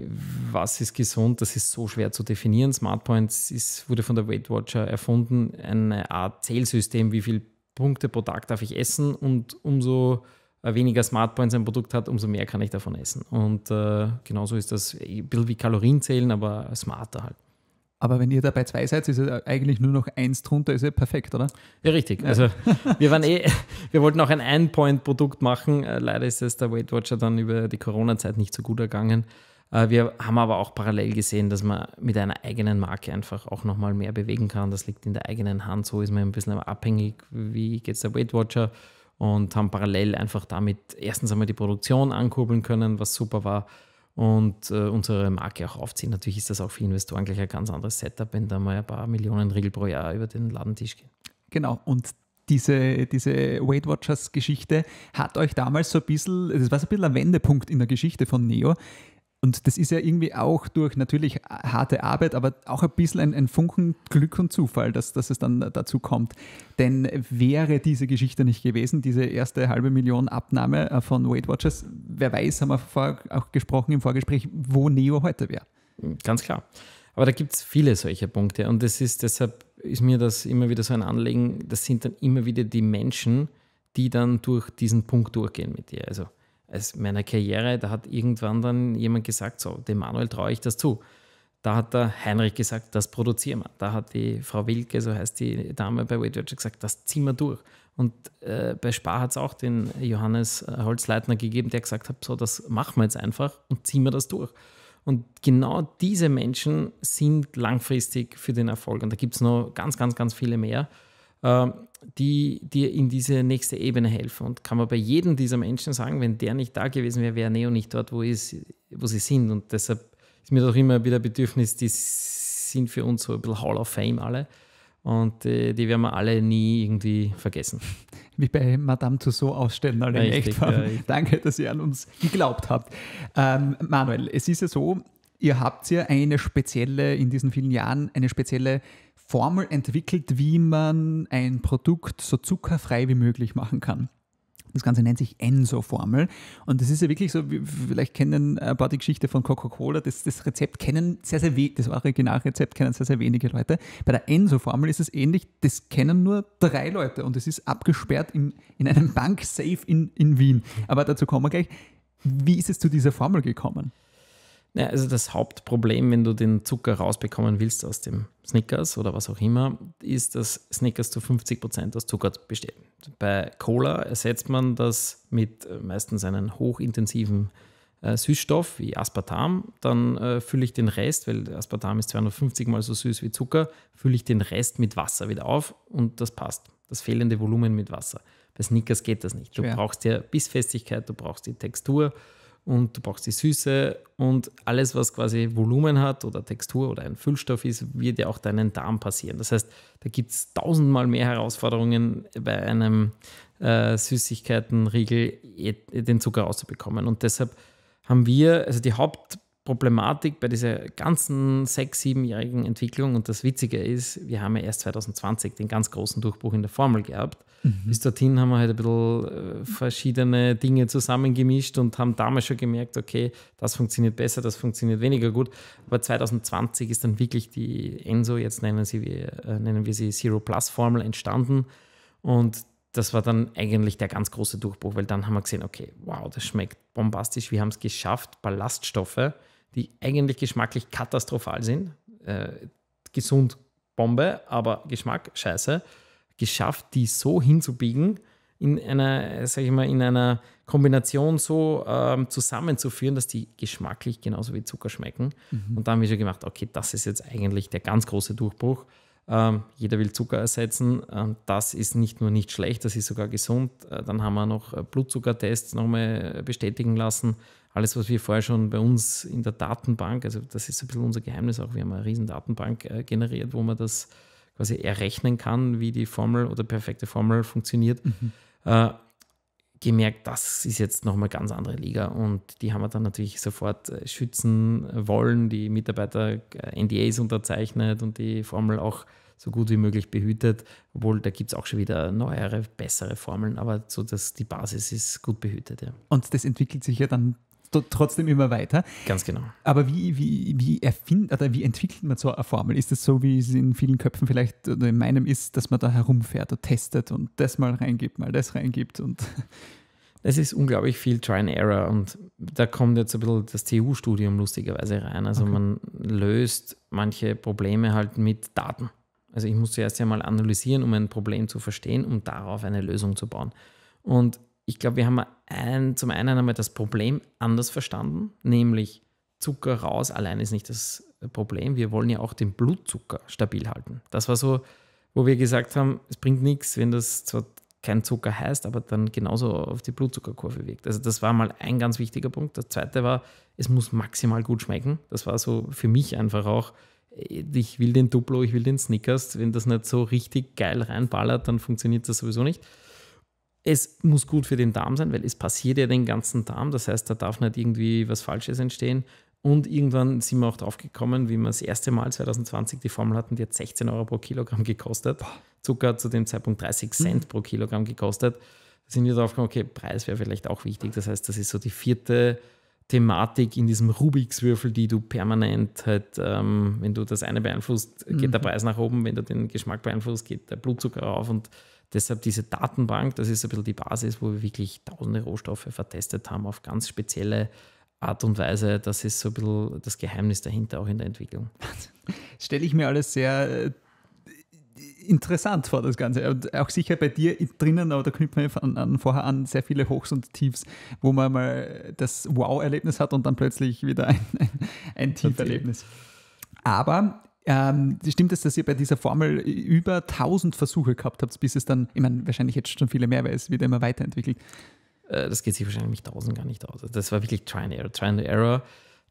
was ist gesund, das ist so schwer zu definieren. Smart Points ist, wurde von der Weight Watcher erfunden, eine Art Zählsystem, wie viele Punkte pro Tag darf ich essen und umso weniger Smart Points ein Produkt hat, umso mehr kann ich davon essen. Und äh, genauso ist das ein bisschen wie Kalorien zählen, aber smarter halt. Aber wenn ihr dabei zwei seid, ist es eigentlich nur noch eins drunter, ist ja perfekt, oder? Ja, richtig. Also wir waren eh, wir wollten auch ein ein produkt machen. Äh, leider ist es der Weight Watcher dann über die Corona-Zeit nicht so gut ergangen. Äh, wir haben aber auch parallel gesehen, dass man mit einer eigenen Marke einfach auch nochmal mehr bewegen kann. Das liegt in der eigenen Hand. So ist man ein bisschen abhängig, wie geht es der Weight Watcher. Und haben parallel einfach damit erstens einmal die Produktion ankurbeln können, was super war und äh, unsere Marke auch aufziehen. Natürlich ist das auch für Investoren gleich ein ganz anderes Setup, wenn da mal ein paar Millionen Riegel pro Jahr über den Ladentisch gehen. Genau, und diese, diese Weight Watchers Geschichte hat euch damals so ein bisschen, das war so ein bisschen ein Wendepunkt in der Geschichte von Neo. Und das ist ja irgendwie auch durch natürlich harte Arbeit, aber auch ein bisschen ein, ein Funken Glück und Zufall, dass, dass es dann dazu kommt. Denn wäre diese Geschichte nicht gewesen, diese erste halbe Million Abnahme äh, von Weight Watchers, wer weiß, haben wir vor, auch gesprochen im Vorgespräch, wo Neo heute wäre. Hm, ganz klar. Aber da gibt es viele solcher Punkte und das ist deshalb ist mir das immer wieder so ein Anliegen, das sind dann immer wieder die Menschen, die dann durch diesen Punkt durchgehen mit dir. Also als meiner Karriere, da hat irgendwann dann jemand gesagt, so, dem Manuel traue ich das zu. Da hat der Heinrich gesagt, das produzieren wir. Da hat die Frau Wilke, so heißt die Dame bei Weight gesagt, das ziehen wir durch. Und äh, bei Spar hat es auch den Johannes äh, Holzleitner gegeben, der gesagt hat, so, das machen wir jetzt einfach und ziehen wir das durch. Und genau diese Menschen sind langfristig für den Erfolg. Und da gibt es noch ganz, ganz, ganz viele mehr. Ähm, die dir in diese nächste Ebene helfen. Und kann man bei jedem dieser Menschen sagen, wenn der nicht da gewesen wäre, wäre Neo nicht dort, wo, ist, wo sie sind. Und deshalb ist mir doch immer wieder Bedürfnis, die sind für uns so ein bisschen Hall of Fame alle. Und äh, die werden wir alle nie irgendwie vergessen. Wie bei Madame Tussauds ausstellen, alle in echt ja, Danke, dass ihr an uns geglaubt habt. Ähm, Manuel, es ist ja so, ihr habt ja eine spezielle, in diesen vielen Jahren, eine spezielle Formel entwickelt, wie man ein Produkt so zuckerfrei wie möglich machen kann. Das Ganze nennt sich Enso-Formel. Und das ist ja wirklich so, vielleicht kennen ein paar die Geschichte von Coca-Cola. Das, das, Rezept kennen sehr, sehr wenig, das Originalrezept kennen sehr, sehr wenige Leute. Bei der Enso-Formel ist es ähnlich, das kennen nur drei Leute und es ist abgesperrt in, in einem Banksafe in, in Wien. Aber dazu kommen wir gleich. Wie ist es zu dieser Formel gekommen? Ja, also das Hauptproblem, wenn du den Zucker rausbekommen willst aus dem Snickers oder was auch immer, ist, dass Snickers zu 50% Prozent aus Zucker besteht. Bei Cola ersetzt man das mit äh, meistens einem hochintensiven äh, Süßstoff wie Aspartam. Dann äh, fülle ich den Rest, weil Aspartam ist 250 mal so süß wie Zucker, fülle ich den Rest mit Wasser wieder auf und das passt. Das fehlende Volumen mit Wasser. Bei Snickers geht das nicht. Du Schwer. brauchst ja Bissfestigkeit, du brauchst die Textur und du brauchst die Süße und alles, was quasi Volumen hat oder Textur oder ein Füllstoff ist, wird ja auch deinen Darm passieren. Das heißt, da gibt es tausendmal mehr Herausforderungen bei einem äh, Süßigkeitenriegel, eh, eh den Zucker rauszubekommen. Und deshalb haben wir, also die Hauptproblematik bei dieser ganzen sechs-, siebenjährigen Entwicklung und das Witzige ist, wir haben ja erst 2020 den ganz großen Durchbruch in der Formel gehabt. Mhm. Bis dorthin haben wir halt ein bisschen äh, verschiedene Dinge zusammengemischt und haben damals schon gemerkt, okay, das funktioniert besser, das funktioniert weniger gut. Aber 2020 ist dann wirklich die Enso, jetzt nennen, sie, äh, nennen wir sie Zero Plus Formel, entstanden. Und das war dann eigentlich der ganz große Durchbruch, weil dann haben wir gesehen, okay, wow, das schmeckt bombastisch. Wir haben es geschafft, Ballaststoffe, die eigentlich geschmacklich katastrophal sind, äh, gesund Bombe, aber Geschmack scheiße, geschafft, die so hinzubiegen, in einer, sag ich mal, in einer Kombination so ähm, zusammenzuführen, dass die geschmacklich genauso wie Zucker schmecken. Mhm. Und da haben wir schon gemacht, okay, das ist jetzt eigentlich der ganz große Durchbruch. Ähm, jeder will Zucker ersetzen. Ähm, das ist nicht nur nicht schlecht, das ist sogar gesund. Äh, dann haben wir noch äh, Blutzuckertests nochmal äh, bestätigen lassen. Alles, was wir vorher schon bei uns in der Datenbank, also das ist ein bisschen unser Geheimnis auch, wir haben eine riesen Datenbank äh, generiert, wo wir das quasi errechnen kann, wie die Formel oder perfekte Formel funktioniert, mhm. äh, gemerkt, das ist jetzt nochmal ganz andere Liga. Und die haben wir dann natürlich sofort äh, schützen wollen, die Mitarbeiter äh, NDAs unterzeichnet und die Formel auch so gut wie möglich behütet. Obwohl, da gibt es auch schon wieder neuere, bessere Formeln, aber so, dass die Basis ist gut behütet. Ja. Und das entwickelt sich ja dann trotzdem immer weiter. Ganz genau. Aber wie, wie, wie erfindet oder wie entwickelt man so eine Formel? Ist es so, wie es in vielen Köpfen vielleicht oder in meinem ist, dass man da herumfährt und testet und das mal reingibt, mal das reingibt und. Es ist unglaublich viel Try and Error und da kommt jetzt ein bisschen das TU-Studium lustigerweise rein. Also okay. man löst manche Probleme halt mit Daten. Also ich muss zuerst einmal analysieren, um ein Problem zu verstehen, um darauf eine Lösung zu bauen. Und ich glaube, wir haben ein, zum einen einmal das Problem anders verstanden, nämlich Zucker raus allein ist nicht das Problem. Wir wollen ja auch den Blutzucker stabil halten. Das war so, wo wir gesagt haben, es bringt nichts, wenn das zwar kein Zucker heißt, aber dann genauso auf die Blutzuckerkurve wirkt. Also das war mal ein ganz wichtiger Punkt. Das zweite war, es muss maximal gut schmecken. Das war so für mich einfach auch, äh, ich will den Duplo, ich will den Snickers. Wenn das nicht so richtig geil reinballert, dann funktioniert das sowieso nicht es muss gut für den Darm sein, weil es passiert ja den ganzen Darm. Das heißt, da darf nicht irgendwie was Falsches entstehen. Und irgendwann sind wir auch drauf gekommen, wie wir das erste Mal 2020 die Formel hatten, die hat 16 Euro pro Kilogramm gekostet. Zucker hat zu dem Zeitpunkt 30 hm. Cent pro Kilogramm gekostet. Da sind wir drauf gekommen, okay, Preis wäre vielleicht auch wichtig. Das heißt, das ist so die vierte Thematik in diesem Rubikswürfel, die du permanent halt, ähm, wenn du das eine beeinflusst, geht mhm. der Preis nach oben, wenn du den Geschmack beeinflusst, geht der Blutzucker rauf und Deshalb diese Datenbank, das ist ein bisschen die Basis, wo wir wirklich tausende Rohstoffe vertestet haben auf ganz spezielle Art und Weise. Das ist so ein bisschen das Geheimnis dahinter, auch in der Entwicklung. Stelle ich mir alles sehr äh, interessant vor, das Ganze. Und auch sicher bei dir drinnen, aber da knüpfen wir an, an, vorher an, sehr viele Hochs und Tiefs, wo man mal das Wow-Erlebnis hat und dann plötzlich wieder ein, ein, ein Tieferlebnis. Aber ähm, stimmt es, dass ihr bei dieser Formel über 1000 Versuche gehabt habt, bis es dann, ich meine, wahrscheinlich jetzt schon viele mehr, weil es wieder immer weiterentwickelt. Äh, das geht sich wahrscheinlich mit 1000 gar nicht aus. Also das war wirklich Try and Error, Try and Error.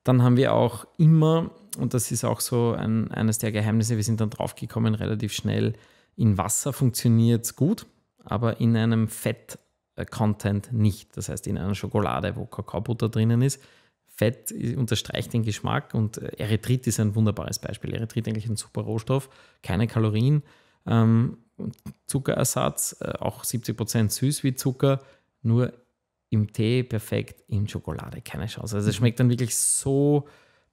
Dann haben wir auch immer, und das ist auch so ein, eines der Geheimnisse, wir sind dann draufgekommen relativ schnell, in Wasser funktioniert es gut, aber in einem Fett-Content äh, nicht. Das heißt in einer Schokolade, wo Kakaobutter drinnen ist, Fett unterstreicht den Geschmack und äh, Erythrit ist ein wunderbares Beispiel. Erythrit ist eigentlich ein super Rohstoff, keine Kalorien, ähm, Zuckerersatz, äh, auch 70% süß wie Zucker, nur im Tee perfekt, in Schokolade keine Chance. Also es schmeckt dann wirklich so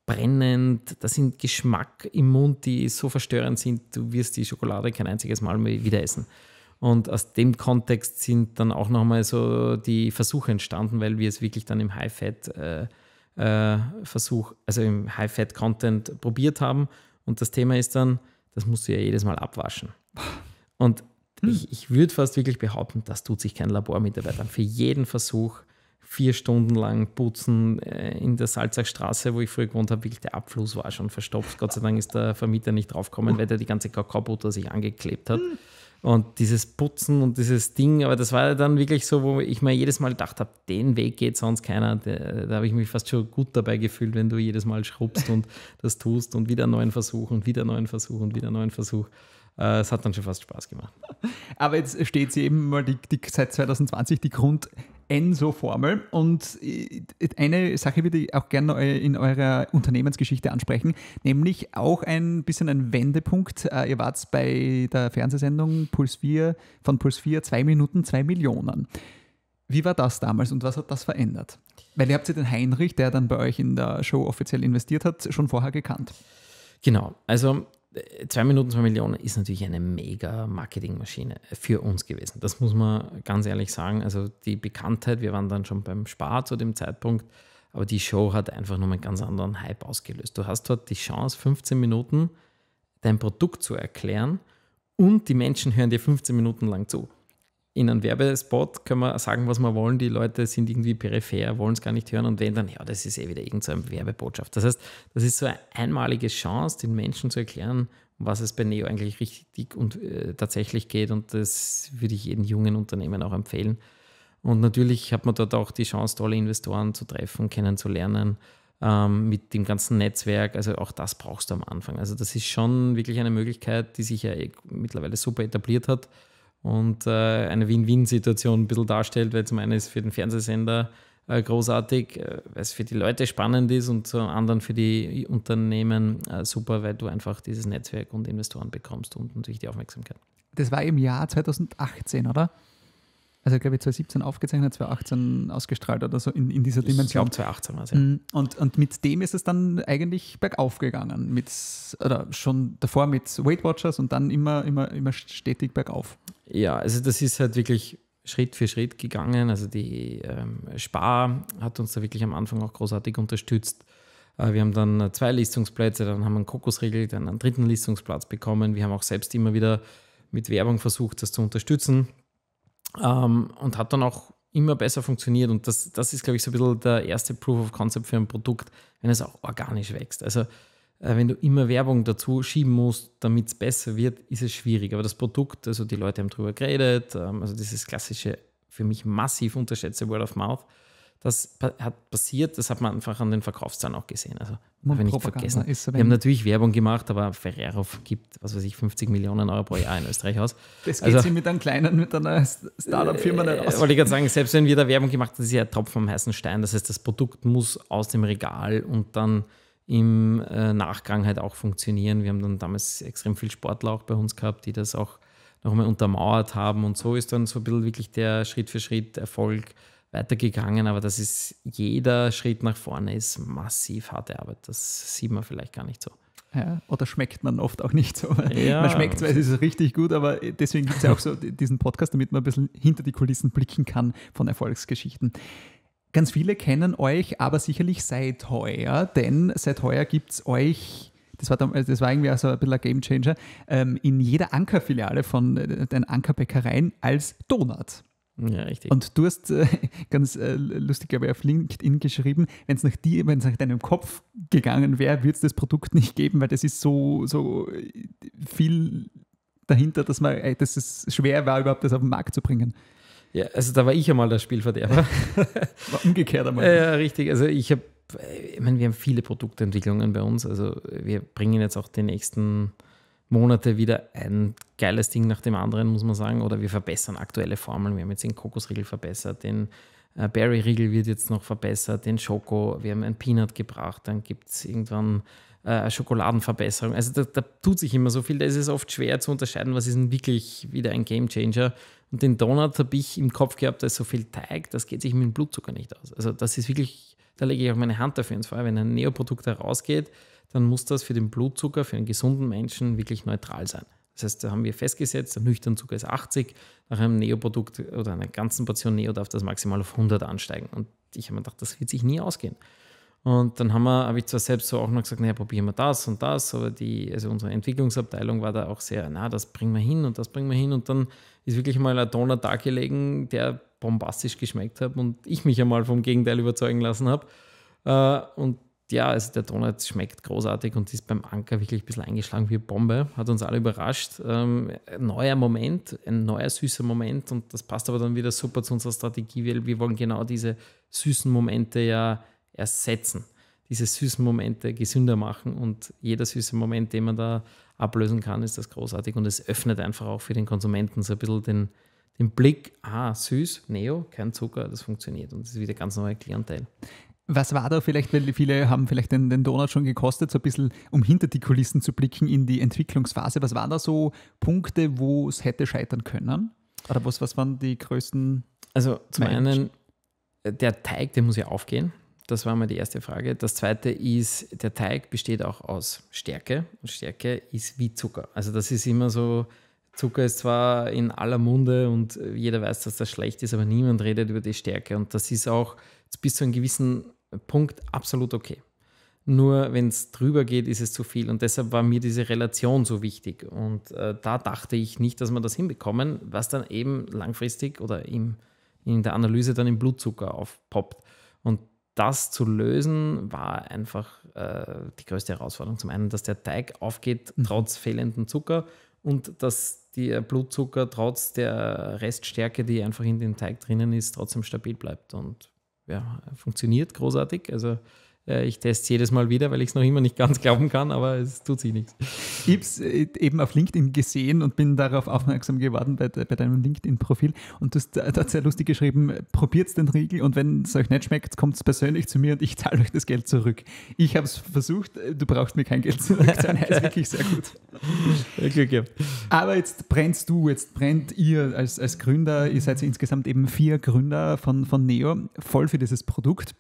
brennend, da sind Geschmack im Mund, die so verstörend sind, du wirst die Schokolade kein einziges Mal mehr wieder essen. Und aus dem Kontext sind dann auch nochmal so die Versuche entstanden, weil wir es wirklich dann im High-Fat äh, äh, Versuch, also im High-Fat-Content probiert haben. Und das Thema ist dann, das musst du ja jedes Mal abwaschen. Und hm. ich, ich würde fast wirklich behaupten, das tut sich kein Labormitarbeiter. Für jeden Versuch vier Stunden lang putzen äh, in der Salzachstraße, wo ich früher gewohnt habe, wirklich der Abfluss war schon verstopft. Gott sei Dank ist der Vermieter nicht draufgekommen, weil der die ganze Kakaobutter sich angeklebt hat. Hm und dieses Putzen und dieses Ding, aber das war dann wirklich so, wo ich mir jedes Mal gedacht habe, den Weg geht sonst keiner. Da, da habe ich mich fast schon gut dabei gefühlt, wenn du jedes Mal schrubbst und das tust und wieder einen neuen Versuch und wieder einen neuen Versuch und wieder einen neuen Versuch. Äh, es hat dann schon fast Spaß gemacht. Aber jetzt steht sie eben mal die, die, seit 2020 die Grund Enso-Formel und äh, eine Sache würde ich auch gerne in eurer Unternehmensgeschichte ansprechen, nämlich auch ein bisschen ein Wendepunkt. Äh, ihr wart bei der Fernsehsendung Puls 4 von Puls 4 2 Minuten 2 Millionen. Wie war das damals und was hat das verändert? Weil ihr habt ja den Heinrich, der dann bei euch in der Show offiziell investiert hat, schon vorher gekannt. Genau. Also 2 Minuten 2 Millionen ist natürlich eine mega Marketingmaschine für uns gewesen. Das muss man ganz ehrlich sagen. Also die Bekanntheit, wir waren dann schon beim Spar zu dem Zeitpunkt, aber die Show hat einfach nochmal einen ganz anderen Hype ausgelöst. Du hast dort die Chance, 15 Minuten dein Produkt zu erklären und die Menschen hören dir 15 Minuten lang zu in einem Werbespot können wir sagen, was wir wollen. Die Leute sind irgendwie peripher, wollen es gar nicht hören und wenn dann, ja, das ist eh wieder irgendeine Werbebotschaft. Das heißt, das ist so eine einmalige Chance, den Menschen zu erklären, was es bei Neo eigentlich richtig und äh, tatsächlich geht. Und das würde ich jedem jungen Unternehmen auch empfehlen. Und natürlich hat man dort auch die Chance, tolle Investoren zu treffen, kennenzulernen ähm, mit dem ganzen Netzwerk. Also auch das brauchst du am Anfang. Also das ist schon wirklich eine Möglichkeit, die sich ja eh mittlerweile super etabliert hat und äh, eine Win-Win-Situation ein bisschen darstellt, weil zum einen ist für den Fernsehsender äh, großartig, äh, weil es für die Leute spannend ist und zum anderen für die Unternehmen äh, super, weil du einfach dieses Netzwerk und Investoren bekommst und natürlich die Aufmerksamkeit. Das war im Jahr 2018, oder? also ich glaube 2017 aufgezeichnet, 2018 ausgestrahlt oder so in, in dieser Dimension. Ich glaube 2018 war es, ja. Mhm. Und, und mit dem ist es dann eigentlich bergauf gegangen. Mit, oder schon davor mit Weight Watchers und dann immer, immer, immer stetig bergauf. Ja, also das ist halt wirklich Schritt für Schritt gegangen. Also die ähm, Spar hat uns da wirklich am Anfang auch großartig unterstützt. Äh, wir haben dann zwei Listungsplätze, dann haben wir einen Kokosriegel, dann einen dritten Listungsplatz bekommen. Wir haben auch selbst immer wieder mit Werbung versucht, das zu unterstützen ähm, und hat dann auch immer besser funktioniert. Und das, das ist, glaube ich, so ein bisschen der erste Proof of Concept für ein Produkt, wenn es auch organisch wächst. Also äh, wenn du immer Werbung dazu schieben musst, damit es besser wird, ist es schwierig. Aber das Produkt, also die Leute haben drüber geredet, ähm, also dieses klassische, für mich massiv unterschätzte Word of Mouth, das hat passiert, das hat man einfach an den Verkaufszahlen auch gesehen. Also man habe nicht vergessen. So wir haben natürlich Werbung gemacht, aber Ferrero gibt, was weiß ich, 50 Millionen Euro pro Jahr in Österreich aus. Das geht also, sie mit einem kleinen, mit einer Startup-Firma nicht äh, aus. Äh, wollte ich gerade sagen, selbst wenn wir da Werbung gemacht haben, das ist ja ein Tropfen am heißen Stein. Das heißt, das Produkt muss aus dem Regal und dann im äh, Nachgang halt auch funktionieren. Wir haben dann damals extrem viel Sportler auch bei uns gehabt, die das auch nochmal untermauert haben. Und so ist dann so ein bisschen wirklich der Schritt für Schritt Erfolg weitergegangen, aber das ist, jeder Schritt nach vorne ist massiv harte Arbeit. Das sieht man vielleicht gar nicht so. Ja, oder schmeckt man oft auch nicht so. Ja. Man schmeckt zwar, es ist richtig gut, aber deswegen gibt es ja auch so diesen Podcast, damit man ein bisschen hinter die Kulissen blicken kann von Erfolgsgeschichten. Ganz viele kennen euch aber sicherlich seit heuer, denn seit heuer gibt es euch, das war, damals, das war irgendwie also ein bisschen ein Game Changer, ähm, in jeder Ankerfiliale von äh, den Ankerbäckereien als Donut. Ja, richtig. Und du hast äh, ganz äh, lustig, glaube auf LinkedIn geschrieben, wenn es nach dir, wenn es nach deinem Kopf gegangen wäre, würde es das Produkt nicht geben, weil das ist so, so äh, viel dahinter, dass, man, ey, äh, dass es schwer war, überhaupt das auf den Markt zu bringen. Ja, also da war ich einmal der Spielverderber. war umgekehrt einmal. Ja, richtig. Also ich habe, äh, ich meine, wir haben viele Produktentwicklungen bei uns. Also wir bringen jetzt auch den nächsten Monate wieder ein geiles Ding nach dem anderen, muss man sagen. Oder wir verbessern aktuelle Formeln. Wir haben jetzt den Kokosriegel verbessert, den äh, Berry-Riegel wird jetzt noch verbessert, den Schoko. Wir haben ein Peanut gebracht. Dann gibt es irgendwann äh, Schokoladenverbesserung. Also da, da, tut sich immer so viel. Da ist es oft schwer zu unterscheiden, was ist denn wirklich wieder ein Game Changer. Und den Donut habe ich im Kopf gehabt, da ist so viel Teig, das geht sich mit dem Blutzucker nicht aus. Also das ist wirklich, da lege ich auch meine Hand dafür ins Feuer, wenn ein Neoprodukt herausgeht. Da dann muss das für den Blutzucker, für einen gesunden Menschen wirklich neutral sein. Das heißt, da haben wir festgesetzt, der nüchterne Zucker ist 80, nach einem Neoprodukt oder einer ganzen Portion Neo darf das maximal auf 100 ansteigen. Und ich habe mir gedacht, das wird sich nie ausgehen. Und dann haben wir, habe ich zwar selbst so auch noch gesagt, naja, probieren wir das und das, aber die, also unsere Entwicklungsabteilung war da auch sehr, na, das bringen wir hin und das bringen wir hin. Und dann ist wirklich mal ein Donner dargelegen, der bombastisch geschmeckt hat und ich mich einmal vom Gegenteil überzeugen lassen habe. Äh, und ja, also der Donut schmeckt großartig und ist beim Anker wirklich ein bisschen eingeschlagen wie Bombe. Hat uns alle überrascht. Ähm, ein neuer Moment, ein neuer süßer Moment und das passt aber dann wieder super zu unserer Strategie, weil wir wollen genau diese süßen Momente ja ersetzen. Diese süßen Momente gesünder machen und jeder süße Moment, den man da ablösen kann, ist das großartig und es öffnet einfach auch für den Konsumenten so ein bisschen den, den Blick. Ah, süß, Neo, kein Zucker, das funktioniert und das ist wieder ganz neuer Klientel. Was war da vielleicht, weil viele haben vielleicht den, den Donut schon gekostet, so ein bisschen, um hinter die Kulissen zu blicken in die Entwicklungsphase. Was waren da so Punkte, wo es hätte scheitern können? Oder was, was waren die größten? Also zum einen, äh, der Teig, der muss ja aufgehen. Das war mal die erste Frage. Das zweite ist, der Teig besteht auch aus Stärke. Und Stärke ist wie Zucker. Also das ist immer so, Zucker ist zwar in aller Munde und äh, jeder weiß, dass das schlecht ist, aber niemand redet über die Stärke. Und das ist auch bis zu einem gewissen Punkt absolut okay. Nur wenn es drüber geht, ist es zu viel. Und deshalb war mir diese Relation so wichtig. Und äh, da dachte ich nicht, dass wir das hinbekommen, was dann eben langfristig oder im, in der Analyse dann im Blutzucker aufpoppt. Und das zu lösen, war einfach äh, die größte Herausforderung. Zum einen, dass der Teig aufgeht, hm. trotz fehlendem Zucker und dass der Blutzucker trotz der Reststärke, die einfach in dem Teig drinnen ist, trotzdem stabil bleibt. Und ja, funktioniert großartig. Also äh, ich teste es jedes Mal wieder, weil ich es noch immer nicht ganz glauben kann, aber es tut sich nichts. Ich habe es äh, eben auf LinkedIn gesehen und bin darauf aufmerksam geworden bei, bei deinem LinkedIn-Profil. Und du hast äh, da sehr lustig geschrieben, probiert den Riegel und wenn es euch nicht schmeckt, kommt es persönlich zu mir und ich zahle euch das Geld zurück. Ich habe es versucht, du brauchst mir kein Geld zurückzahlen. Das ist wirklich sehr gut. Glück gehabt. Aber jetzt brennst du, jetzt brennt ihr als, als Gründer, ihr seid insgesamt eben vier Gründer von, von Neo, voll für dieses Produkt.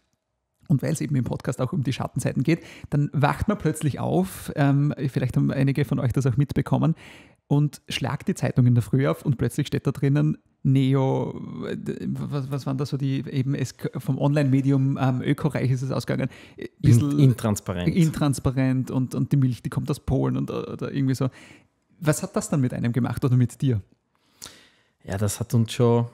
Und weil es eben im Podcast auch um die Schattenseiten geht, dann wacht man plötzlich auf, ähm, vielleicht haben einige von euch das auch mitbekommen, und schlagt die Zeitung in der Früh auf und plötzlich steht da drinnen Neo, äh, was, was waren da so die, eben es, vom Online-Medium ähm, Ökoreich ist es ausgegangen, äh, bisschen intransparent. Intransparent und, und die Milch, die kommt aus Polen und oder irgendwie so. Was hat das dann mit einem gemacht oder mit dir? Ja, das hat uns schon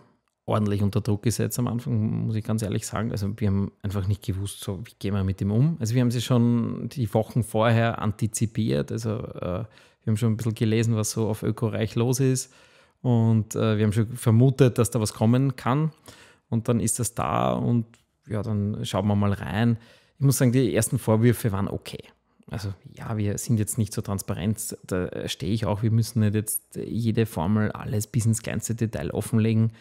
ordentlich unter Druck gesetzt am Anfang, muss ich ganz ehrlich sagen. Also wir haben einfach nicht gewusst, so, wie gehen wir mit dem um. Also wir haben sie schon die Wochen vorher antizipiert. Also äh, wir haben schon ein bisschen gelesen, was so auf Ökoreich los ist. Und äh, wir haben schon vermutet, dass da was kommen kann. Und dann ist das da und ja, dann schauen wir mal rein. Ich muss sagen, die ersten Vorwürfe waren okay. Also ja, wir sind jetzt nicht so transparent, da äh, stehe ich auch, wir müssen nicht jetzt jede Formel, alles bis ins kleinste Detail offenlegen.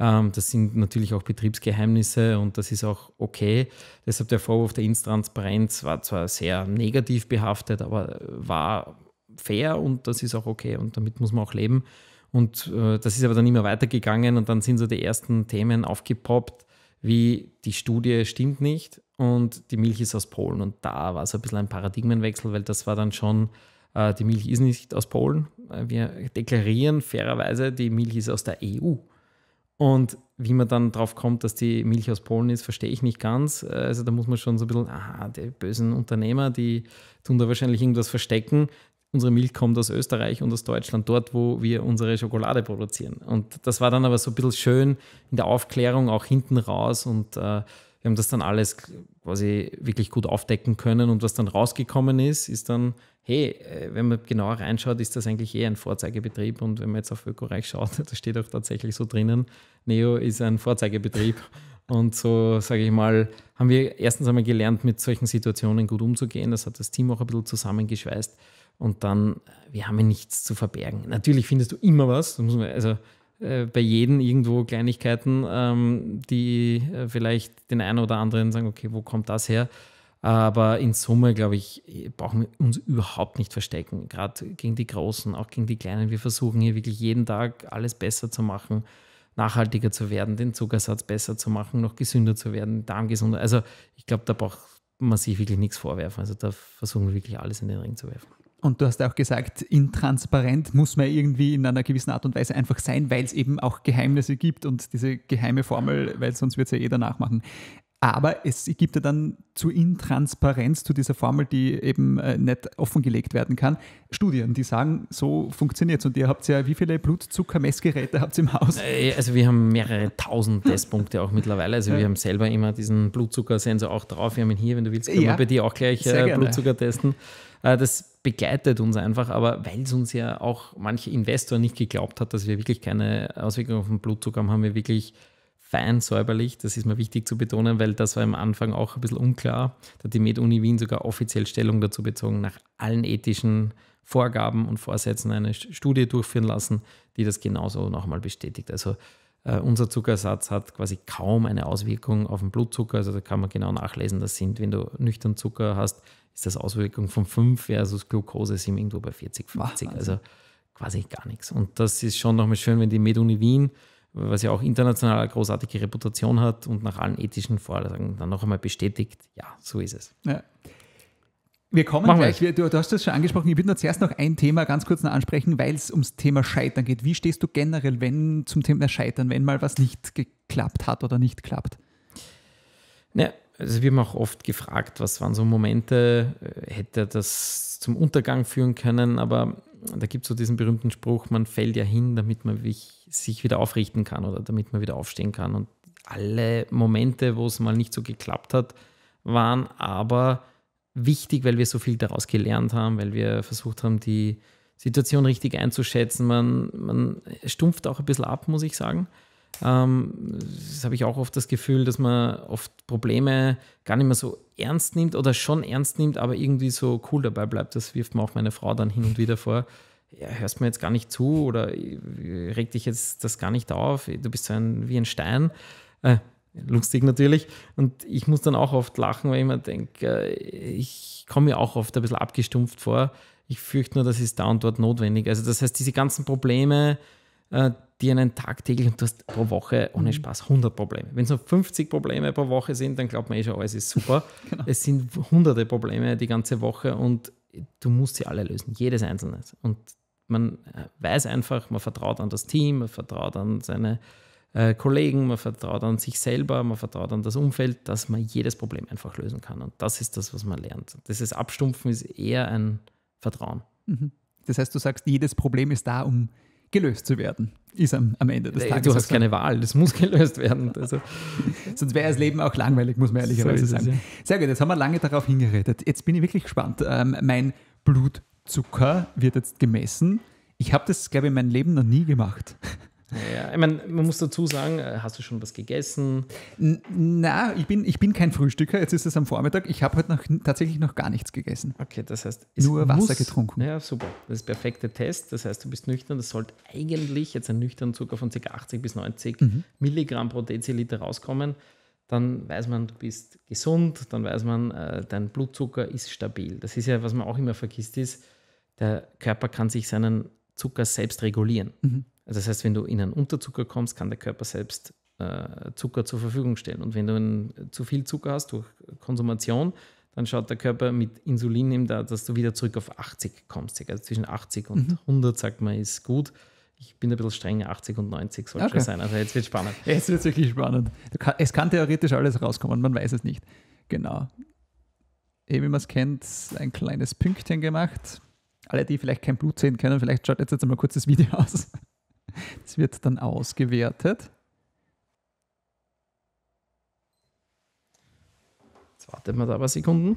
Ähm, das sind natürlich auch Betriebsgeheimnisse und das ist auch okay. Deshalb der Vorwurf der Intransparenz war zwar sehr negativ behaftet, aber war fair und das ist auch okay und damit muss man auch leben. Und äh, das ist aber dann immer weitergegangen und dann sind so die ersten Themen aufgepoppt, wie die Studie stimmt nicht und die Milch ist aus Polen. Und da war so ein bisschen ein Paradigmenwechsel, weil das war dann schon, äh, die Milch ist nicht aus Polen. Äh, wir deklarieren fairerweise, die Milch ist aus der EU. Und wie man dann drauf kommt, dass die Milch aus Polen ist, verstehe ich nicht ganz. Äh, also da muss man schon so ein bisschen, aha, die bösen Unternehmer, die tun da wahrscheinlich irgendwas verstecken. Unsere Milch kommt aus Österreich und aus Deutschland, dort, wo wir unsere Schokolade produzieren. Und das war dann aber so ein bisschen schön in der Aufklärung auch hinten raus und äh, wir haben das dann alles quasi wirklich gut aufdecken können und was dann rausgekommen ist, ist dann hey, äh, wenn man genauer reinschaut, ist das eigentlich eher ein Vorzeigebetrieb. Und wenn man jetzt auf Ökoreich schaut, da steht auch tatsächlich so drinnen, Neo ist ein Vorzeigebetrieb. Und so, sage ich mal, haben wir erstens einmal gelernt, mit solchen Situationen gut umzugehen. Das hat das Team auch ein bisschen zusammengeschweißt. Und dann, wir haben ja nichts zu verbergen. Natürlich findest du immer was. Man, also äh, bei jedem irgendwo Kleinigkeiten, ähm, die äh, vielleicht den einen oder anderen sagen, okay, wo kommt das her? Aber in Summe, glaube ich, brauchen wir uns überhaupt nicht verstecken, gerade gegen die Großen, auch gegen die Kleinen. Wir versuchen hier wirklich jeden Tag alles besser zu machen, nachhaltiger zu werden, den Zuckersatz besser zu machen, noch gesünder zu werden, darmgesunder. Also ich glaube, da braucht man sich wirklich nichts vorwerfen. Also da versuchen wir wirklich alles in den Ring zu werfen. Und du hast auch gesagt, intransparent muss man irgendwie in einer gewissen Art und Weise einfach sein, weil es eben auch Geheimnisse gibt und diese geheime Formel, weil sonst wird es ja jeder nachmachen. Aber es gibt ja dann zur Intransparenz, zu dieser Formel, die eben äh, nicht offengelegt werden kann, Studien, die sagen, so funktioniert es. Und ihr habt ja, wie viele Blutzuckermessgeräte habt ihr im Haus? Äh, also wir haben mehrere tausend Testpunkte auch mittlerweile. Also ja. wir haben selber immer diesen Blutzuckersensor auch drauf. Wir haben ihn hier, wenn du willst, können ja. wir bei dir auch gleich äh, Blutzucker testen. Äh, das begleitet uns einfach, aber weil es uns ja auch manche Investoren nicht geglaubt hat, dass wir wirklich keine Auswirkungen auf den Blutzucker haben, haben wir wirklich fein säuberlich. Das ist mir wichtig zu betonen, weil das war am Anfang auch ein bisschen unklar. Da hat die Med-Uni Wien sogar offiziell Stellung dazu bezogen, nach allen ethischen Vorgaben und Vorsätzen eine Studie durchführen lassen, die das genauso nochmal bestätigt. Also äh, unser Zuckersatz hat quasi kaum eine Auswirkung auf den Blutzucker. Also da kann man genau nachlesen, das sind, wenn du nüchtern Zucker hast, ist das Auswirkung von 5 versus Glucose sind irgendwo bei 40, 50. Wahnsinn. Also quasi gar nichts. Und das ist schon nochmal schön, wenn die Med-Uni Wien was ja auch international eine großartige Reputation hat und nach allen ethischen Vorlagen dann noch einmal bestätigt, ja, so ist es. Ja. Wir kommen Machen gleich, wir. Du, du, hast das schon angesprochen, ich würde nur zuerst noch ein Thema ganz kurz noch ansprechen, weil es ums Thema Scheitern geht. Wie stehst du generell wenn zum Thema Scheitern, wenn mal was nicht geklappt hat oder nicht klappt? Ja, also wir haben auch oft gefragt, was waren so Momente, äh, hätte das zum Untergang führen können, aber da gibt es so diesen berühmten Spruch, man fällt ja hin, damit man sich wieder aufrichten kann oder damit man wieder aufstehen kann. Und alle Momente, wo es mal nicht so geklappt hat, waren aber wichtig, weil wir so viel daraus gelernt haben, weil wir versucht haben, die Situation richtig einzuschätzen. Man, man stumpft auch ein bisschen ab, muss ich sagen. Ähm, das habe ich auch oft das Gefühl, dass man oft Probleme gar nicht mehr so ernst nimmt oder schon ernst nimmt, aber irgendwie so cool dabei bleibt. Das wirft mir auch meine Frau dann hin und wieder vor. Ja, hörst mir jetzt gar nicht zu oder reg dich jetzt das gar nicht auf. Du bist so ein, wie ein Stein. Äh, lustig natürlich. Und ich muss dann auch oft lachen, weil ich mir denke, äh, ich komme mir auch oft ein bisschen abgestumpft vor. Ich fürchte nur, das ist da und dort notwendig. Also das heißt, diese ganzen Probleme, äh, die einen tagtäglich und du hast pro Woche ohne mhm. Spaß 100 Probleme. Wenn es nur 50 Probleme pro Woche sind, dann glaubt man eh schon, alles ist super. genau. Es sind hunderte Probleme die ganze Woche und du musst sie alle lösen, jedes einzelne. Und man äh, weiß einfach, man vertraut an das Team, man vertraut an seine äh, Kollegen, man vertraut an sich selber, man vertraut an das Umfeld, dass man jedes Problem einfach lösen kann. Und das ist das, was man lernt. Dieses Abstumpfen ist eher ein Vertrauen. Mhm. Das heißt, du sagst, jedes Problem ist da, um gelöst zu werden. Ist am, am Ende des Tages. Du hast keine Wahl, das muss gelöst werden. Also. Sonst wäre das Leben auch langweilig, muss man ehrlicherweise so sagen. ja. Sehr gut, jetzt haben wir lange darauf hingeredet. Jetzt bin ich wirklich gespannt. Ähm, mein Blutzucker wird jetzt gemessen. Ich habe das, glaube ich, in meinem Leben noch nie gemacht. Ja, ich meine, man muss dazu sagen, äh, hast du schon was gegessen? Na, ich bin, ich bin kein Frühstücker, jetzt ist es am Vormittag. Ich habe heute noch, tatsächlich noch gar nichts gegessen. Okay, das heißt, nur Wasser muss, getrunken. Ja, super. Das ist der perfekte Test. Das heißt, du bist nüchtern. Das sollte eigentlich jetzt ein nüchterner Zucker von ca. 80 bis 90 mhm. Milligramm pro Deziliter rauskommen. Dann weiß man, du bist gesund, dann weiß man, äh, dein Blutzucker ist stabil. Das ist ja, was man auch immer vergisst, ist, der Körper kann sich seinen Zucker selbst regulieren. Mhm. Also das heißt, wenn du in einen Unterzucker kommst, kann der Körper selbst äh, Zucker zur Verfügung stellen. Und wenn du einen, zu viel Zucker hast durch Konsumation, dann schaut der Körper mit Insulin eben da, dass du wieder zurück auf 80 kommst. Also zwischen 80 und mhm. 100, sagt man, ist gut. Ich bin ein bisschen strenger, 80 und 90 sollte okay. schon sein. Also jetzt wird es spannend. Jetzt wird es wirklich spannend. Kann, es kann theoretisch alles rauskommen, man weiß es nicht. Genau. Eben, wie man es kennt, ein kleines Pünktchen gemacht. Alle, die vielleicht kein Blut sehen können, vielleicht schaut jetzt, jetzt mal kurz das Video aus. Das wird dann ausgewertet. Jetzt wartet man da ein paar Sekunden.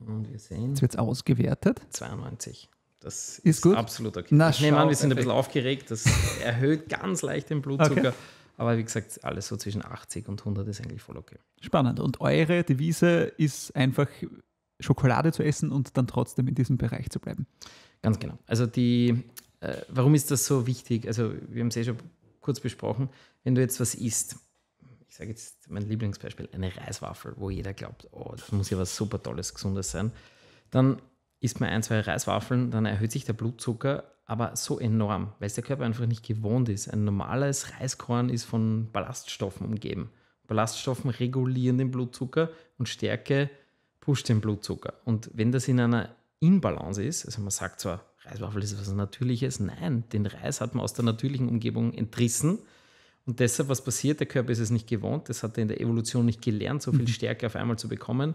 Und wir sehen. Jetzt wird es ausgewertet. 92. Das ist, ist gut. absolut okay. Na, ich nehme an, wir sind ein bisschen aufgeregt. Das erhöht ganz leicht den Blutzucker. Okay. Aber wie gesagt, alles so zwischen 80 und 100 ist eigentlich voll okay. Spannend. Und eure Devise ist einfach Schokolade zu essen und dann trotzdem in diesem Bereich zu bleiben. Ganz genau. Also die äh, warum ist das so wichtig? Also, wir haben es eh schon kurz besprochen. Wenn du jetzt was isst, ich sage jetzt mein Lieblingsbeispiel, eine Reiswaffel, wo jeder glaubt, oh, das muss ja was super Tolles, Gesundes sein, dann isst man ein, zwei Reiswaffeln, dann erhöht sich der Blutzucker, aber so enorm, weil es der Körper einfach nicht gewohnt ist. Ein normales Reiskorn ist von Ballaststoffen umgeben. Ballaststoffen regulieren den Blutzucker und Stärke pusht den Blutzucker. Und wenn das in einer Inbalance ist, also man sagt zwar, Reiswaffel ist was Natürliches. Nein, den Reis hat man aus der natürlichen Umgebung entrissen. Und deshalb, was passiert? Der Körper ist es nicht gewohnt. Das hat er in der Evolution nicht gelernt, so viel mhm. Stärke auf einmal zu bekommen.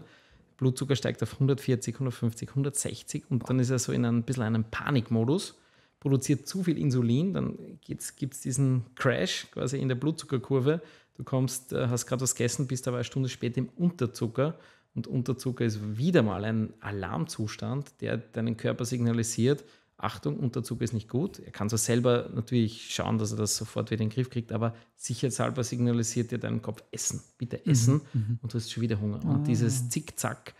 Blutzucker steigt auf 140, 150, 160 und dann ist er so in ein bisschen einem Panikmodus, produziert zu viel Insulin, dann gibt es diesen Crash quasi in der Blutzuckerkurve. Du kommst, äh, hast gerade was gegessen, bist aber eine Stunde später im Unterzucker und Unterzucker ist wieder mal ein Alarmzustand, der deinen Körper signalisiert, Achtung, Unterzug ist nicht gut. Er kann so selber natürlich schauen, dass er das sofort wieder in den Griff kriegt, aber sicherheitshalber signalisiert er deinem Kopf, essen, bitte mhm, essen mhm. und du hast schon wieder Hunger. Ah. Und dieses Zickzack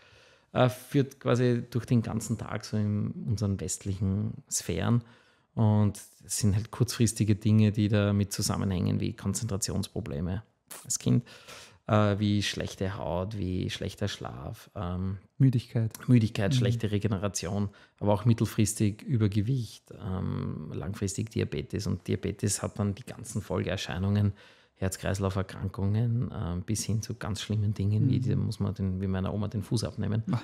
äh, führt quasi durch den ganzen Tag so in unseren westlichen Sphären. Und es sind halt kurzfristige Dinge, die damit zusammenhängen, wie Konzentrationsprobleme als Kind äh, wie schlechte Haut, wie schlechter Schlaf, ähm, Müdigkeit, Müdigkeit, mhm. schlechte Regeneration, aber auch mittelfristig Übergewicht, ähm, langfristig Diabetes. Und Diabetes hat dann die ganzen Folgeerscheinungen, Herz-Kreislauf-Erkrankungen äh, bis hin zu ganz schlimmen Dingen, mhm. wie die, muss man den, wie meiner Oma den Fuß abnehmen. Ach.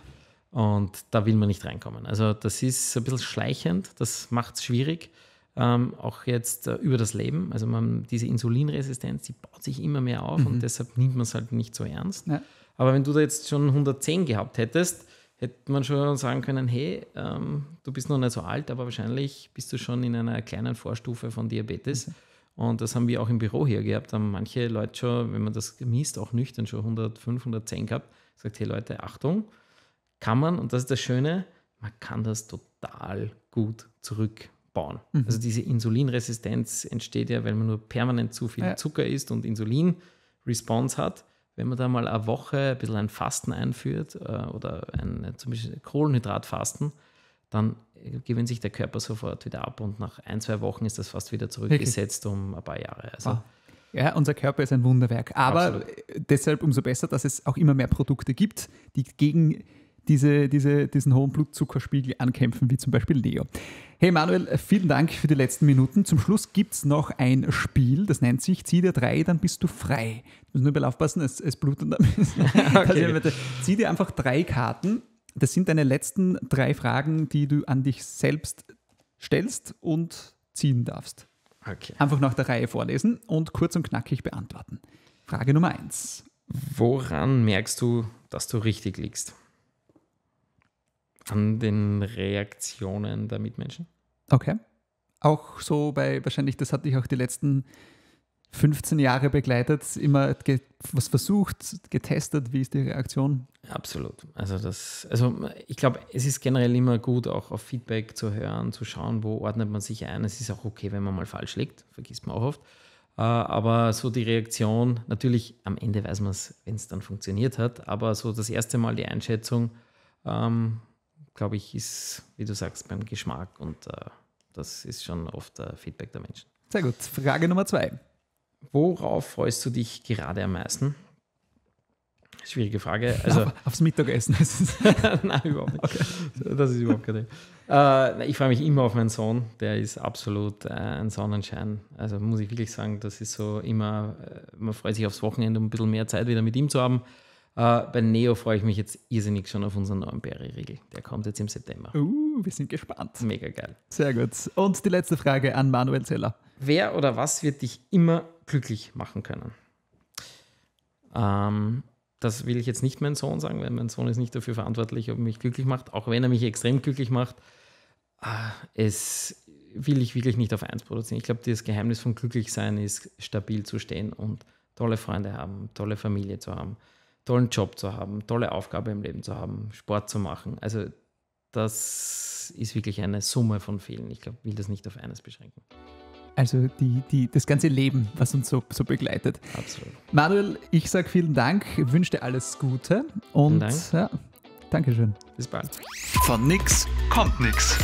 Und da will man nicht reinkommen. Also das ist ein bisschen schleichend, das macht es schwierig ähm, auch jetzt äh, über das Leben. Also man, diese Insulinresistenz, die baut sich immer mehr auf mhm. und deshalb nimmt man es halt nicht so ernst. Ja. Aber wenn du da jetzt schon 110 gehabt hättest, hätte man schon sagen können, hey, ähm, du bist noch nicht so alt, aber wahrscheinlich bist du schon in einer kleinen Vorstufe von Diabetes. Mhm. Und das haben wir auch im Büro hier gehabt. Da haben manche Leute schon, wenn man das misst, auch nüchtern schon 105, 110 gehabt. Sagt, hey Leute, Achtung, kann man, und das ist das Schöne, man kann das total gut zurück bauen. Mhm. Also diese Insulinresistenz entsteht ja, weil man nur permanent zu viel ja. Zucker isst und Insulin-Response hat. Wenn man da mal eine Woche ein bisschen ein Fasten einführt äh, oder ein, zum Beispiel Kohlenhydratfasten, dann gewinnt sich der Körper sofort wieder ab und nach ein, zwei Wochen ist das fast wieder zurückgesetzt Wirklich? um ein paar Jahre. Also wow. Ja, unser Körper ist ein Wunderwerk. Aber Absolut. deshalb umso besser, dass es auch immer mehr Produkte gibt, die gegen diese, diese, diesen hohen Blutzuckerspiegel ankämpfen, wie zum Beispiel Leo. Hey Manuel, vielen Dank für die letzten Minuten. Zum Schluss gibt es noch ein Spiel, das nennt sich Zieh dir drei, dann bist du frei. Du musst nur mal aufpassen, es, es blutet. okay. Zieh dir einfach drei Karten. Das sind deine letzten drei Fragen, die du an dich selbst stellst und ziehen darfst. Okay. Einfach nach der Reihe vorlesen und kurz und knackig beantworten. Frage Nummer eins. Woran merkst du, dass du richtig liegst? an den Reaktionen der Mitmenschen. Okay. Auch so bei, wahrscheinlich, das hat dich auch die letzten 15 Jahre begleitet, immer was versucht, getestet, wie ist die Reaktion? Absolut. Also das, also ich glaube, es ist generell immer gut, auch auf Feedback zu hören, zu schauen, wo ordnet man sich ein. Es ist auch okay, wenn man mal falsch liegt, vergisst man auch oft. Äh, aber so die Reaktion, natürlich am Ende weiß man es, wenn es dann funktioniert hat, aber so das erste Mal die Einschätzung, ähm, glaube ich, ist, wie du sagst, beim Geschmack und äh, das ist schon oft äh, Feedback der Menschen. Sehr gut. Frage Nummer zwei. Worauf freust du dich gerade am meisten? Schwierige Frage. Also, Aber aufs Mittagessen Nein, überhaupt nicht. Okay. Das ist überhaupt keine. Äh, ich freue mich immer auf meinen Sohn. Der ist absolut äh, ein Sonnenschein. Also muss ich wirklich sagen, das ist so immer, äh, man freut sich aufs Wochenende, um ein bisschen mehr Zeit wieder mit ihm zu haben. Äh, bei Neo freue ich mich jetzt irrsinnig schon auf unseren neuen Berry-Riegel. Der kommt jetzt im September. Uh, wir sind gespannt. Mega geil. Sehr gut. Und die letzte Frage an Manuel Zeller. Wer oder was wird dich immer glücklich machen können? Ähm, das will ich jetzt nicht meinen Sohn sagen, weil mein Sohn ist nicht dafür verantwortlich, ob er mich glücklich macht, auch wenn er mich extrem glücklich macht. Äh, es will ich wirklich nicht auf eins produzieren. Ich glaube, das Geheimnis von glücklich sein ist, stabil zu stehen und tolle Freunde haben, tolle Familie zu haben, tollen Job zu haben, tolle Aufgabe im Leben zu haben, Sport zu machen. Also das ist wirklich eine Summe von vielen. Ich glaube, will das nicht auf eines beschränken. Also die, die, das ganze Leben, was uns so, so begleitet. Absolut. Manuel, ich sage vielen Dank, wünsche dir alles Gute und Dank. ja, Dankeschön. Bis bald. Von nix kommt nix.